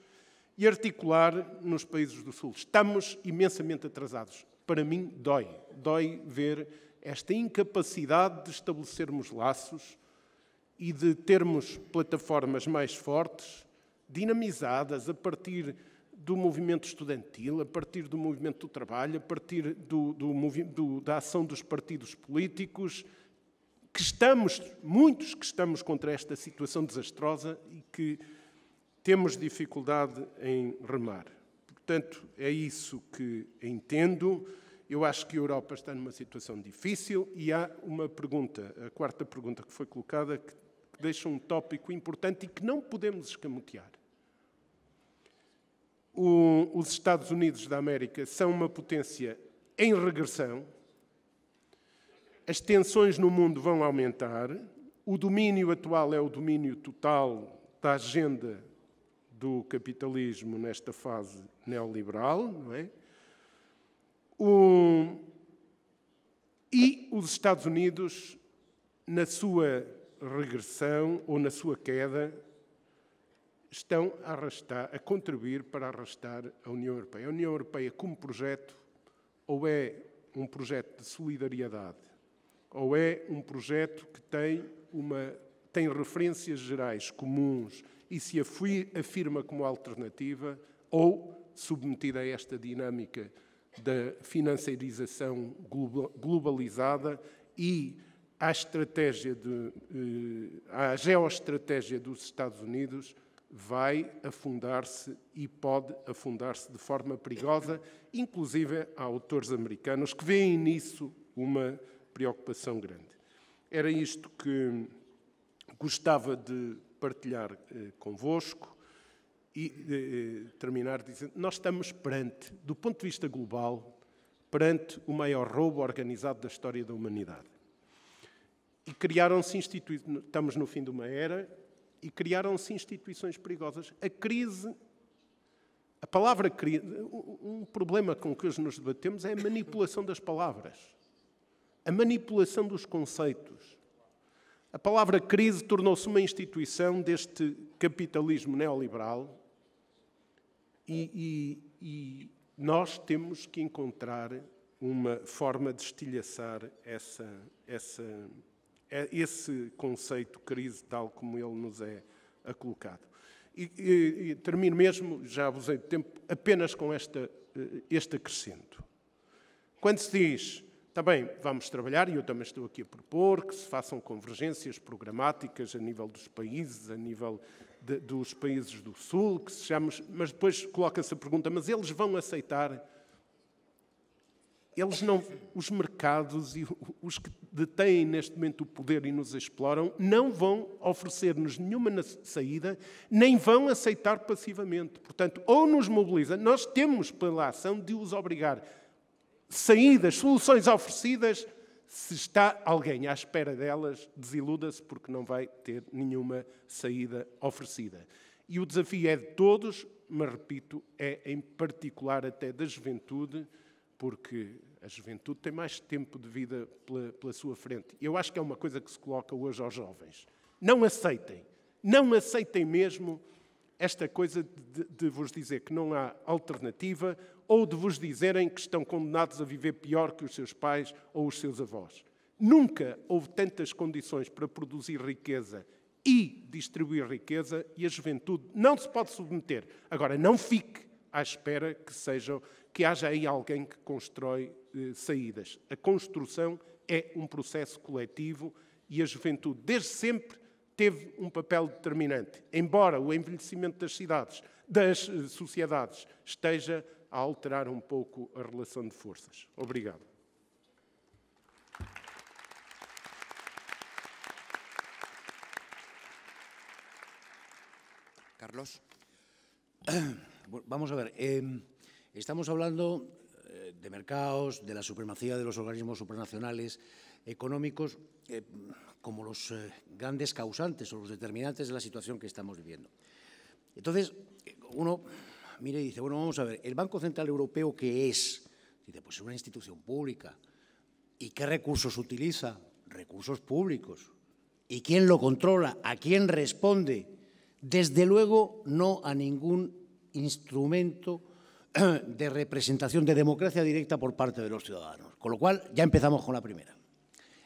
e articular nos países do Sul. Estamos imensamente atrasados. Para mim, dói. Dói ver esta incapacidade de estabelecermos laços e de termos plataformas mais fortes, dinamizadas a partir do movimento estudantil, a partir do movimento do trabalho, a partir do, do, do, da ação dos partidos políticos, que estamos, muitos que estamos contra esta situação desastrosa e que temos dificuldade em remar. Portanto, é isso que entendo. Eu acho que a Europa está numa situação difícil e há uma pergunta, a quarta pergunta que foi colocada, que deixa um tópico importante e que não podemos escamotear. O, os Estados Unidos da América são uma potência em regressão, as tensões no mundo vão aumentar, o domínio atual é o domínio total da agenda do capitalismo nesta fase neoliberal, não é? O... E os Estados Unidos, na sua regressão ou na sua queda, estão a, arrastar, a contribuir para arrastar a União Europeia. A União Europeia, como projeto, ou é um projeto de solidariedade, ou é um projeto que tem, uma, tem referências gerais comuns e se afirma como alternativa ou submetida a esta dinâmica da financiarização globalizada e à estratégia de, eh, à geoestratégia dos Estados Unidos vai afundar-se e pode afundar-se de forma perigosa, inclusive a autores americanos que veem nisso uma preocupação grande. Era isto que gostava de partilhar eh, convosco e eh, eh, terminar dizendo: nós estamos perante, do ponto de vista global, perante o maior roubo organizado da história da humanidade. E criaram-se instituições, estamos no fim de uma era, e criaram-se instituições perigosas. A crise, a palavra crise, um problema com que hoje nos debatemos é a manipulação das palavras, a manipulação dos conceitos a palavra crise tornou-se uma instituição deste capitalismo neoliberal e, e, e, nós temos que encontrar uma forma de estilhaçar essa, essa, é, esse conceito crise, tal como ele nos é colocado. E, e, termino mesmo, já abusei de tempo, apenas com esta, eh, este acrescento. Quando se diz também vamos trabalhar, e eu também estou aqui a propor, que se façam convergências programáticas a nível dos países, a nível de, dos países do Sul, que se chame, mas depois coloca-se a pergunta, mas eles vão aceitar? Eles não, os mercados e os que detêm neste momento o poder e nos exploram não vão oferecer-nos nenhuma saída, nem vão aceitar passivamente. Portanto, ou nos mobiliza, nós temos pela ação de os obrigar saídas, soluções oferecidas, se está alguém à espera delas, desiluda-se porque não vai ter nenhuma saída oferecida. E o desafio é de todos, mas repito, é em particular até da juventude, porque a juventude tem mais tempo de vida pela, pela sua frente. Eu acho que é uma coisa que se coloca hoje aos jovens. Não aceitem, não aceitem mesmo esta coisa de, de vos dizer que não há alternativa ou de vos dizerem que estão condenados a viver pior que os seus pais ou os seus avós. Nunca houve tantas condições para produzir riqueza e distribuir riqueza e a juventude não se pode submeter. Agora, não fique à espera que sejam que haja aí alguém que constrói eh, saídas. A construção é um processo coletivo e a juventude desde sempre teve um papel determinante. Embora o envelhecimento das cidades, das eh, sociedades esteja a alterar un um poco la relación de fuerzas. Obrigado. Carlos. Vamos a ver, em, estamos hablando eh, de mercados, de la supremacía de los organismos supranacionales económicos eh, como los eh, grandes causantes o los determinantes de la situación que estamos viviendo. Entonces, uno mira y dice, bueno, vamos a ver, ¿el Banco Central Europeo qué es? Dice, pues es una institución pública. ¿Y qué recursos utiliza? Recursos públicos. ¿Y quién lo controla? ¿A quién responde? Desde luego no a ningún instrumento de representación de democracia directa por parte de los ciudadanos. Con lo cual ya empezamos con la primera.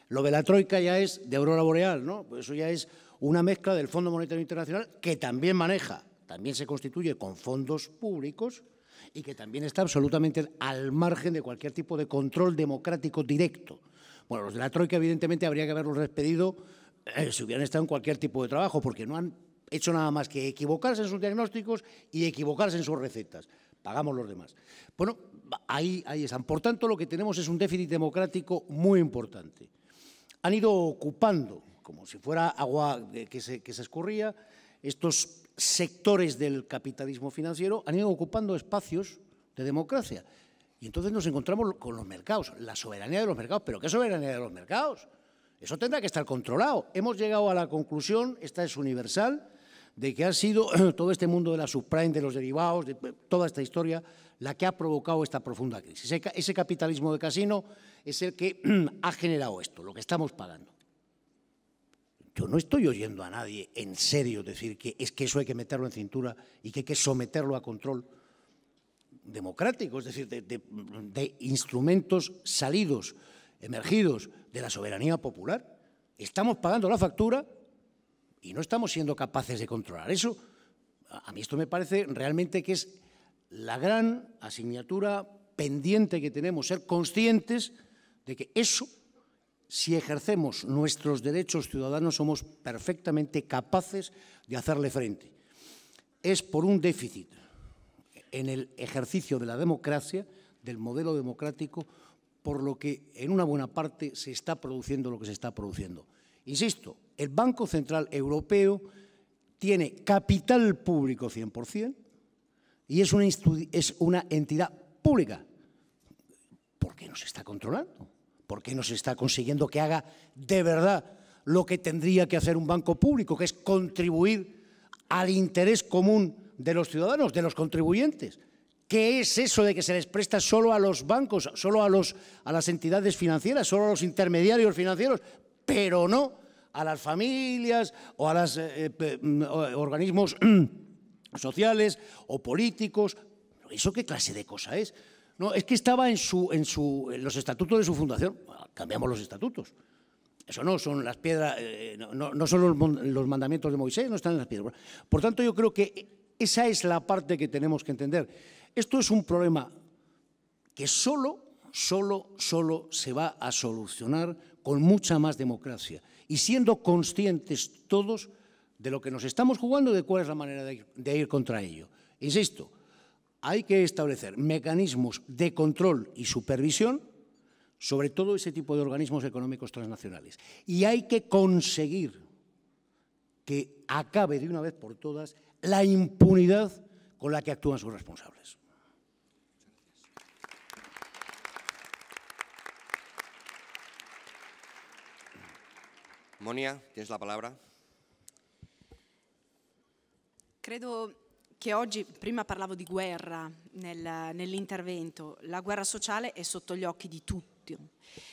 Lo de la troika ya es de aurora boreal, ¿no? Pues eso ya es una mezcla del Fondo Monetario Internacional que también maneja también se constituye con fondos públicos y que también está absolutamente al margen de cualquier tipo de control democrático directo. Bueno, los de la Troika, evidentemente, habría que haberlos despedido eh, si hubieran estado en cualquier tipo de trabajo, porque no han hecho nada más que equivocarse en sus diagnósticos y equivocarse en sus recetas. Pagamos los demás. Bueno, ahí, están. Por tanto, lo que tenemos es un déficit democrático muy importante. Han ido ocupando, como si fuera agua que se escurría, estos sectores del capitalismo financiero han ido ocupando espacios de democracia. Y entonces nos encontramos con los mercados, la soberanía de los mercados. ¿Pero qué soberanía de los mercados? Eso tendrá que estar controlado. Hemos llegado a la conclusión, esta es universal, de que ha sido todo este mundo de la subprime, de los derivados, de toda esta historia, la que ha provocado esta profunda crisis. Ese capitalismo de casino es el que ha generado esto, lo que estamos pagando yo no estoy oyendo a nadie en serio decir que es que eso hay que meterlo en cintura y que hay que someterlo a control democrático, es decir, de, de instrumentos salidos, emergidos de la soberanía popular. Estamos pagando la factura y no estamos siendo capaces de controlar eso. A mí esto me parece realmente que es la gran asignatura pendiente que tenemos, ser conscientes de que eso si ejercemos nuestros derechos ciudadanos, somos perfectamente capaces de hacerle frente. Es por un déficit en el ejercicio de la democracia, del modelo democrático, por lo que en una buena parte se está produciendo lo que se está produciendo. Insisto, el Banco Central Europeo tiene capital público 100% y es una, es una entidad pública. ¿Por qué no se está controlando? ¿Por qué no se está consiguiendo que haga de verdad lo que tendría que hacer un banco público, que es contribuir al interés común de los ciudadanos, de los contribuyentes. ¿Qué es eso de que se les presta solo a los bancos, solo a, las entidades financieras, solo a los intermediarios financieros, pero no a las familias o a los eh, eh, mm, eh, organismos mm, sociales o políticos? ¿Eso qué clase de cosa es? No, es que estaba en, su, en, su, los estatutos de su fundación. cambiamos los estatutos. Eso no, son las piedras, eh, no, son los, mandamientos de Moisés, no están en las piedras. Por tanto, yo creo que esa es la parte que tenemos que entender. Esto es un problema que solo, solo, solo se va a solucionar con mucha más democracia y siendo conscientes todos de lo que nos estamos jugando de cuál es la manera de de ir contra ello. Insisto, hay que establecer mecanismos de control y supervisión sobre todo ese tipo de organismos económicos transnacionales. Y hay que conseguir que acabe de una vez por todas la impunidad con la que actúan sus responsables. Monia, tienes la palabra. Creo che oggi, prima parlavo di guerra nel, nell'intervento, la guerra sociale è sotto gli occhi di tutti.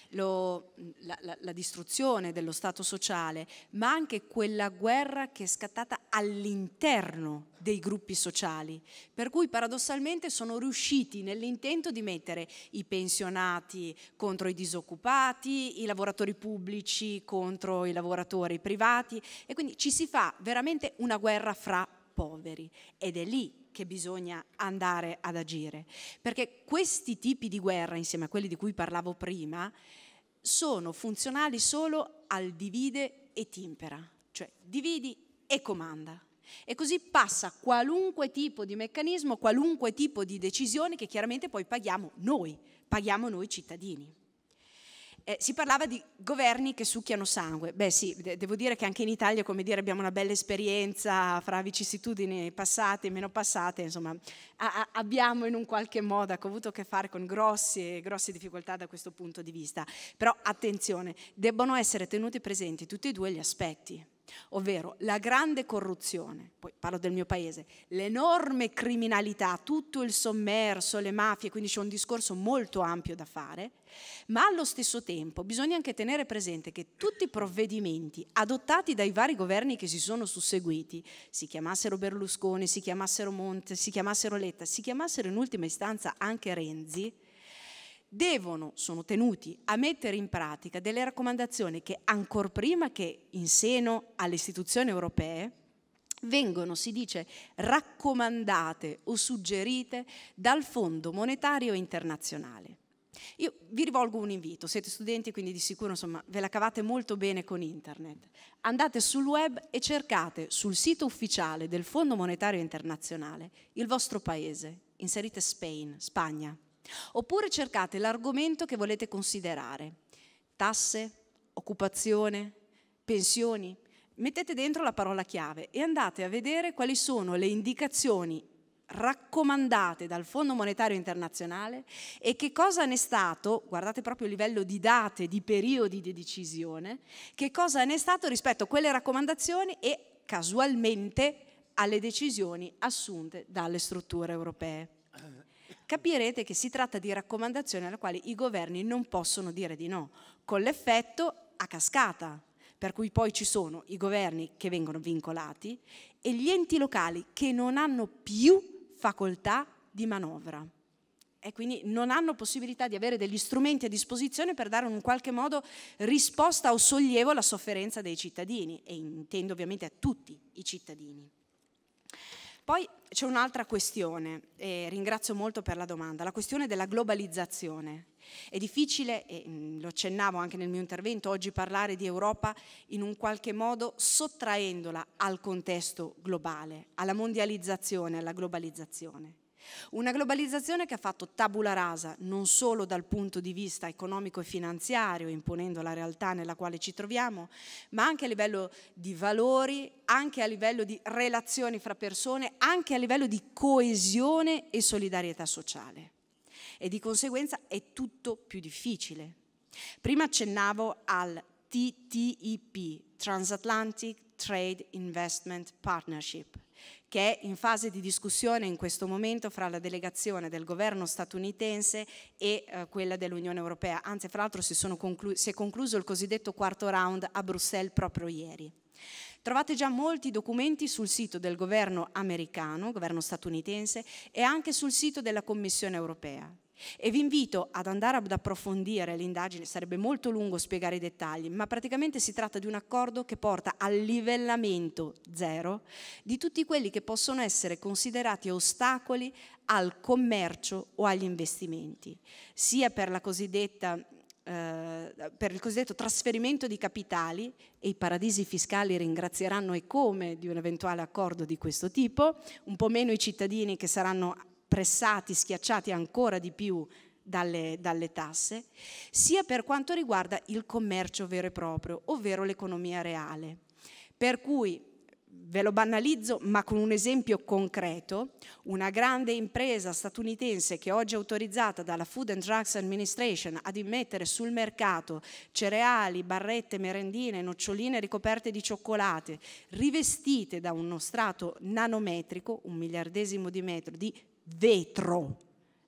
Lo, la, la, la, distruzione dello Stato sociale, ma anche quella guerra che è scattata all'interno dei gruppi sociali, per cui paradossalmente sono riusciti nell'intento di mettere i pensionati contro i disoccupati, i lavoratori pubblici contro i lavoratori privati e quindi ci si fa veramente una guerra fra poveri ed è lì che bisogna andare ad agire, perché questi tipi di guerra, insieme a quelli di cui parlavo prima, sono funzionali solo al divide e timpera, cioè dividi e comanda. E così passa qualunque tipo di meccanismo, qualunque tipo di decisione che chiaramente poi paghiamo noi, paghiamo noi cittadini. Eh, si parlava di governi che succhiano sangue. Beh sì, de- devo dire che anche in Italia, come dire, abbiamo una bella esperienza fra vicissitudini passate e meno passate, insomma, a- abbiamo in un qualche modo ecco, avuto a che fare con grosse, grosse difficoltà da questo punto di vista. Però attenzione, debbono essere tenuti presenti tutti e due gli aspetti ovvero la grande corruzione, poi parlo del mio paese, l'enorme criminalità, tutto il sommerso, le mafie, quindi c'è un discorso molto ampio da fare, ma allo stesso tempo bisogna anche tenere presente che tutti i provvedimenti adottati dai vari governi che si sono susseguiti, si chiamassero Berlusconi, si chiamassero Monte, si chiamassero Letta, si chiamassero in ultima istanza anche Renzi, devono, sono tenuti a mettere in pratica delle raccomandazioni che ancor prima che in seno alle istituzioni europee vengono, si dice, raccomandate o suggerite dal Fondo Monetario Internazionale. Io vi rivolgo un invito, siete studenti quindi di sicuro insomma, ve la cavate molto bene con internet. Andate sul web e cercate sul sito ufficiale del Fondo Monetario Internazionale il vostro paese, inserite Spain, Spagna, Oppure cercate l'argomento che volete considerare. Tasse, occupazione, pensioni. Mettete dentro la parola chiave e andate a vedere quali sono le indicazioni raccomandate dal Fondo Monetario Internazionale e che cosa ne è stato, guardate proprio il livello di date, di periodi di decisione, che cosa ne è stato rispetto a quelle raccomandazioni e casualmente alle decisioni assunte dalle strutture europee capirete che si tratta di raccomandazioni alle quali i governi non possono dire di no, con l'effetto a cascata, per cui poi ci sono i governi che vengono vincolati e gli enti locali che non hanno più facoltà di manovra e quindi non hanno possibilità di avere degli strumenti a disposizione per dare in qualche modo risposta o sollievo alla sofferenza dei cittadini e intendo ovviamente a tutti i cittadini. Poi c'è un'altra questione, e ringrazio molto per la domanda, la questione della globalizzazione. È difficile, e mm, lo accennavo anche nel mio intervento, oggi parlare di Europa in un qualche modo sottraendola al contesto globale, alla mondializzazione, alla globalizzazione. Una globalizzazione che ha fatto tabula rasa non solo dal punto di vista economico e finanziario, imponendo la realtà nella quale ci troviamo, ma anche a livello di valori, anche a livello di relazioni fra persone, anche a livello di coesione e solidarietà sociale. E di conseguenza è tutto più difficile. Prima accennavo al TTIP, Transatlantic Trade Investment Partnership, che è in fase di discussione in questo momento fra la delegazione del governo statunitense e eh, quella dell'Unione Europea. Anzi, fra l'altro si, si è concluso il cosiddetto quarto round a Bruxelles proprio ieri. Trovate già molti documenti sul sito del governo americano, governo statunitense, e anche sul sito della Commissione europea. E vi invito ad andare ad approfondire l'indagine, sarebbe molto lungo spiegare i dettagli, ma praticamente si tratta di un accordo che porta al livellamento zero di tutti quelli che possono essere considerati ostacoli al commercio o agli investimenti, sia per la cosiddetta eh, per il cosiddetto trasferimento di capitali e i paradisi fiscali ringrazieranno e come di un eventuale accordo di questo tipo, un po' meno i cittadini che saranno pressati, schiacciati ancora di più dalle, dalle, tasse, sia per quanto riguarda il commercio vero e proprio, ovvero l'economia reale. Per cui, ve lo banalizzo, ma con un esempio concreto, una grande impresa statunitense che oggi è autorizzata dalla Food and Drugs Administration ad immettere sul mercato cereali, barrette, merendine, noccioline ricoperte di cioccolate, rivestite da uno strato nanometrico, un miliardesimo di metro, di vetro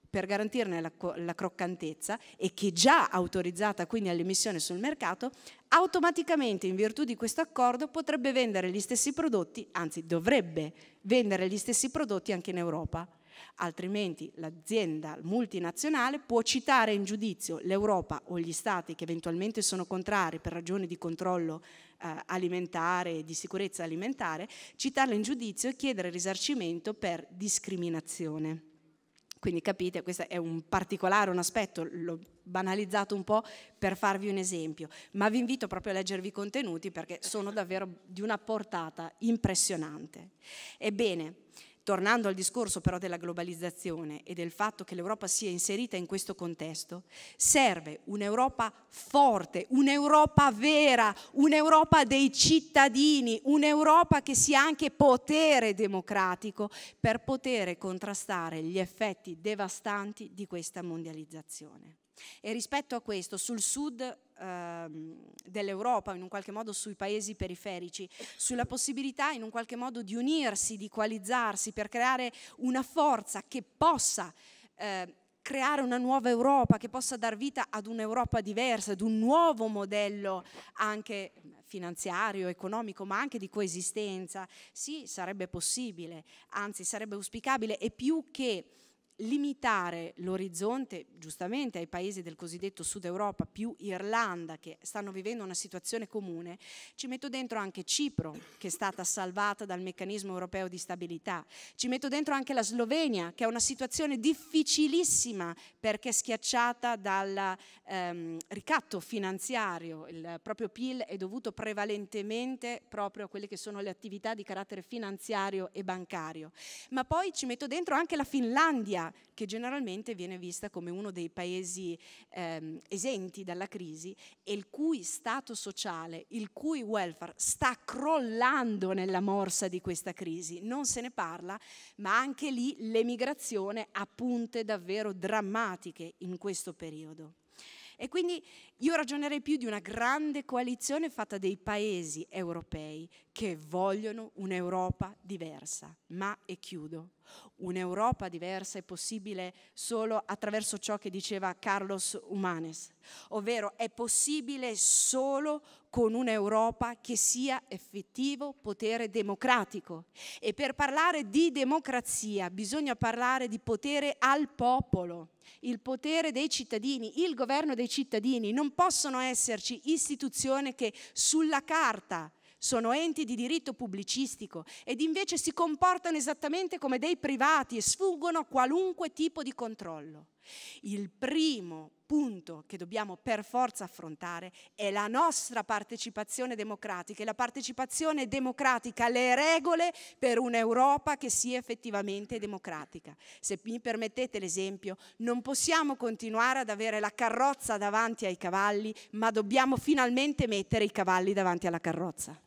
per garantirne la, la, croccantezza e che già autorizzata quindi all'emissione sul mercato, automaticamente in virtù di questo accordo potrebbe vendere gli stessi prodotti, anzi dovrebbe vendere gli stessi prodotti anche in Europa. Altrimenti l'azienda multinazionale può citare in giudizio l'Europa o gli stati che eventualmente sono contrari per ragioni di controllo eh, alimentare di sicurezza alimentare, citarla in giudizio e chiedere risarcimento per discriminazione. Quindi capite, questo è un particolare, un aspetto, l'ho banalizzato un po' per farvi un esempio, ma vi invito proprio a leggervi i contenuti perché sono davvero di una portata impressionante. Ebbene, Tornando al discorso però della globalizzazione e del fatto che l'Europa sia inserita in questo contesto, serve un'Europa forte, un'Europa vera, un'Europa dei cittadini, un'Europa che sia anche potere democratico per poter contrastare gli effetti devastanti di questa mondializzazione. E rispetto a questo, sul sud ehm, dell'Europa, in un qualche modo sui paesi periferici, sulla possibilità in un qualche modo di unirsi, di coalizzarsi per creare una forza che possa eh, creare una nuova Europa, che possa dar vita ad un'Europa diversa, ad un nuovo modello anche finanziario, economico, ma anche di coesistenza. Sì, sarebbe possibile, anzi sarebbe auspicabile e più che limitare l'orizzonte giustamente ai paesi del cosiddetto Sud Europa più Irlanda che stanno vivendo una situazione comune, ci metto dentro anche Cipro che è stata salvata dal meccanismo europeo di stabilità, ci metto dentro anche la Slovenia che ha una situazione difficilissima perché è schiacciata dal ehm, ricatto finanziario, il proprio PIL è dovuto prevalentemente proprio a quelle che sono le attività di carattere finanziario e bancario, ma poi ci metto dentro anche la Finlandia che generalmente viene vista come uno dei paesi ehm, esenti dalla crisi e il cui stato sociale, il cui welfare sta crollando nella morsa di questa crisi, non se ne parla, ma anche lì l'emigrazione ha punte davvero drammatiche in questo periodo. E quindi io ragionerei più di una grande coalizione fatta dei paesi europei che vogliono un'Europa diversa. Ma, e chiudo, Un'Europa diversa è possibile solo attraverso ciò che diceva Carlos Humanes, ovvero è possibile solo con un'Europa che sia effettivo potere democratico. E per parlare di democrazia bisogna parlare di potere al popolo, il potere dei cittadini, il governo dei cittadini. Non possono esserci istituzioni che sulla carta sono enti di diritto pubblicistico ed invece si comportano esattamente come dei privati e sfuggono a qualunque tipo di controllo. Il primo punto che dobbiamo per forza affrontare è la nostra partecipazione democratica e la partecipazione democratica, le regole per un'Europa che sia effettivamente democratica. Se mi permettete l'esempio, non possiamo continuare ad avere la carrozza davanti ai cavalli, ma dobbiamo finalmente mettere i cavalli davanti alla carrozza.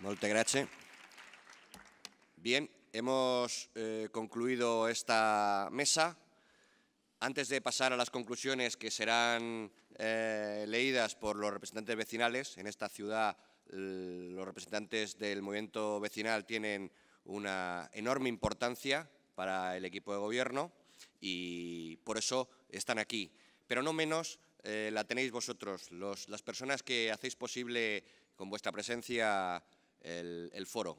Muchas gracias. Bien, hemos eh, concluido esta mesa. Antes de pasar a las conclusiones que serán eh, leídas por los representantes vecinales, en esta ciudad los representantes del movimiento vecinal tienen una enorme importancia para el equipo de gobierno y por eso están aquí. Pero no menos eh, la tenéis vosotros, las personas que hacéis posible con vuestra presencia el, foro.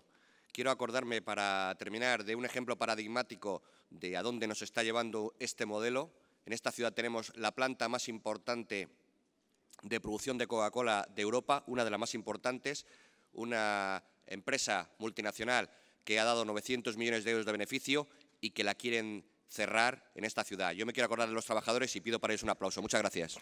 Quiero acordarme, para terminar, de un ejemplo paradigmático de a dónde nos está llevando este modelo. En esta ciudad tenemos la planta más importante de producción de Coca-Cola de Europa, una de las más importantes, una empresa multinacional que ha dado 900 millones de euros de beneficio y que la quieren cerrar en esta ciudad. Yo me quiero acordar de los trabajadores y pido para ellos un aplauso. Muchas gracias.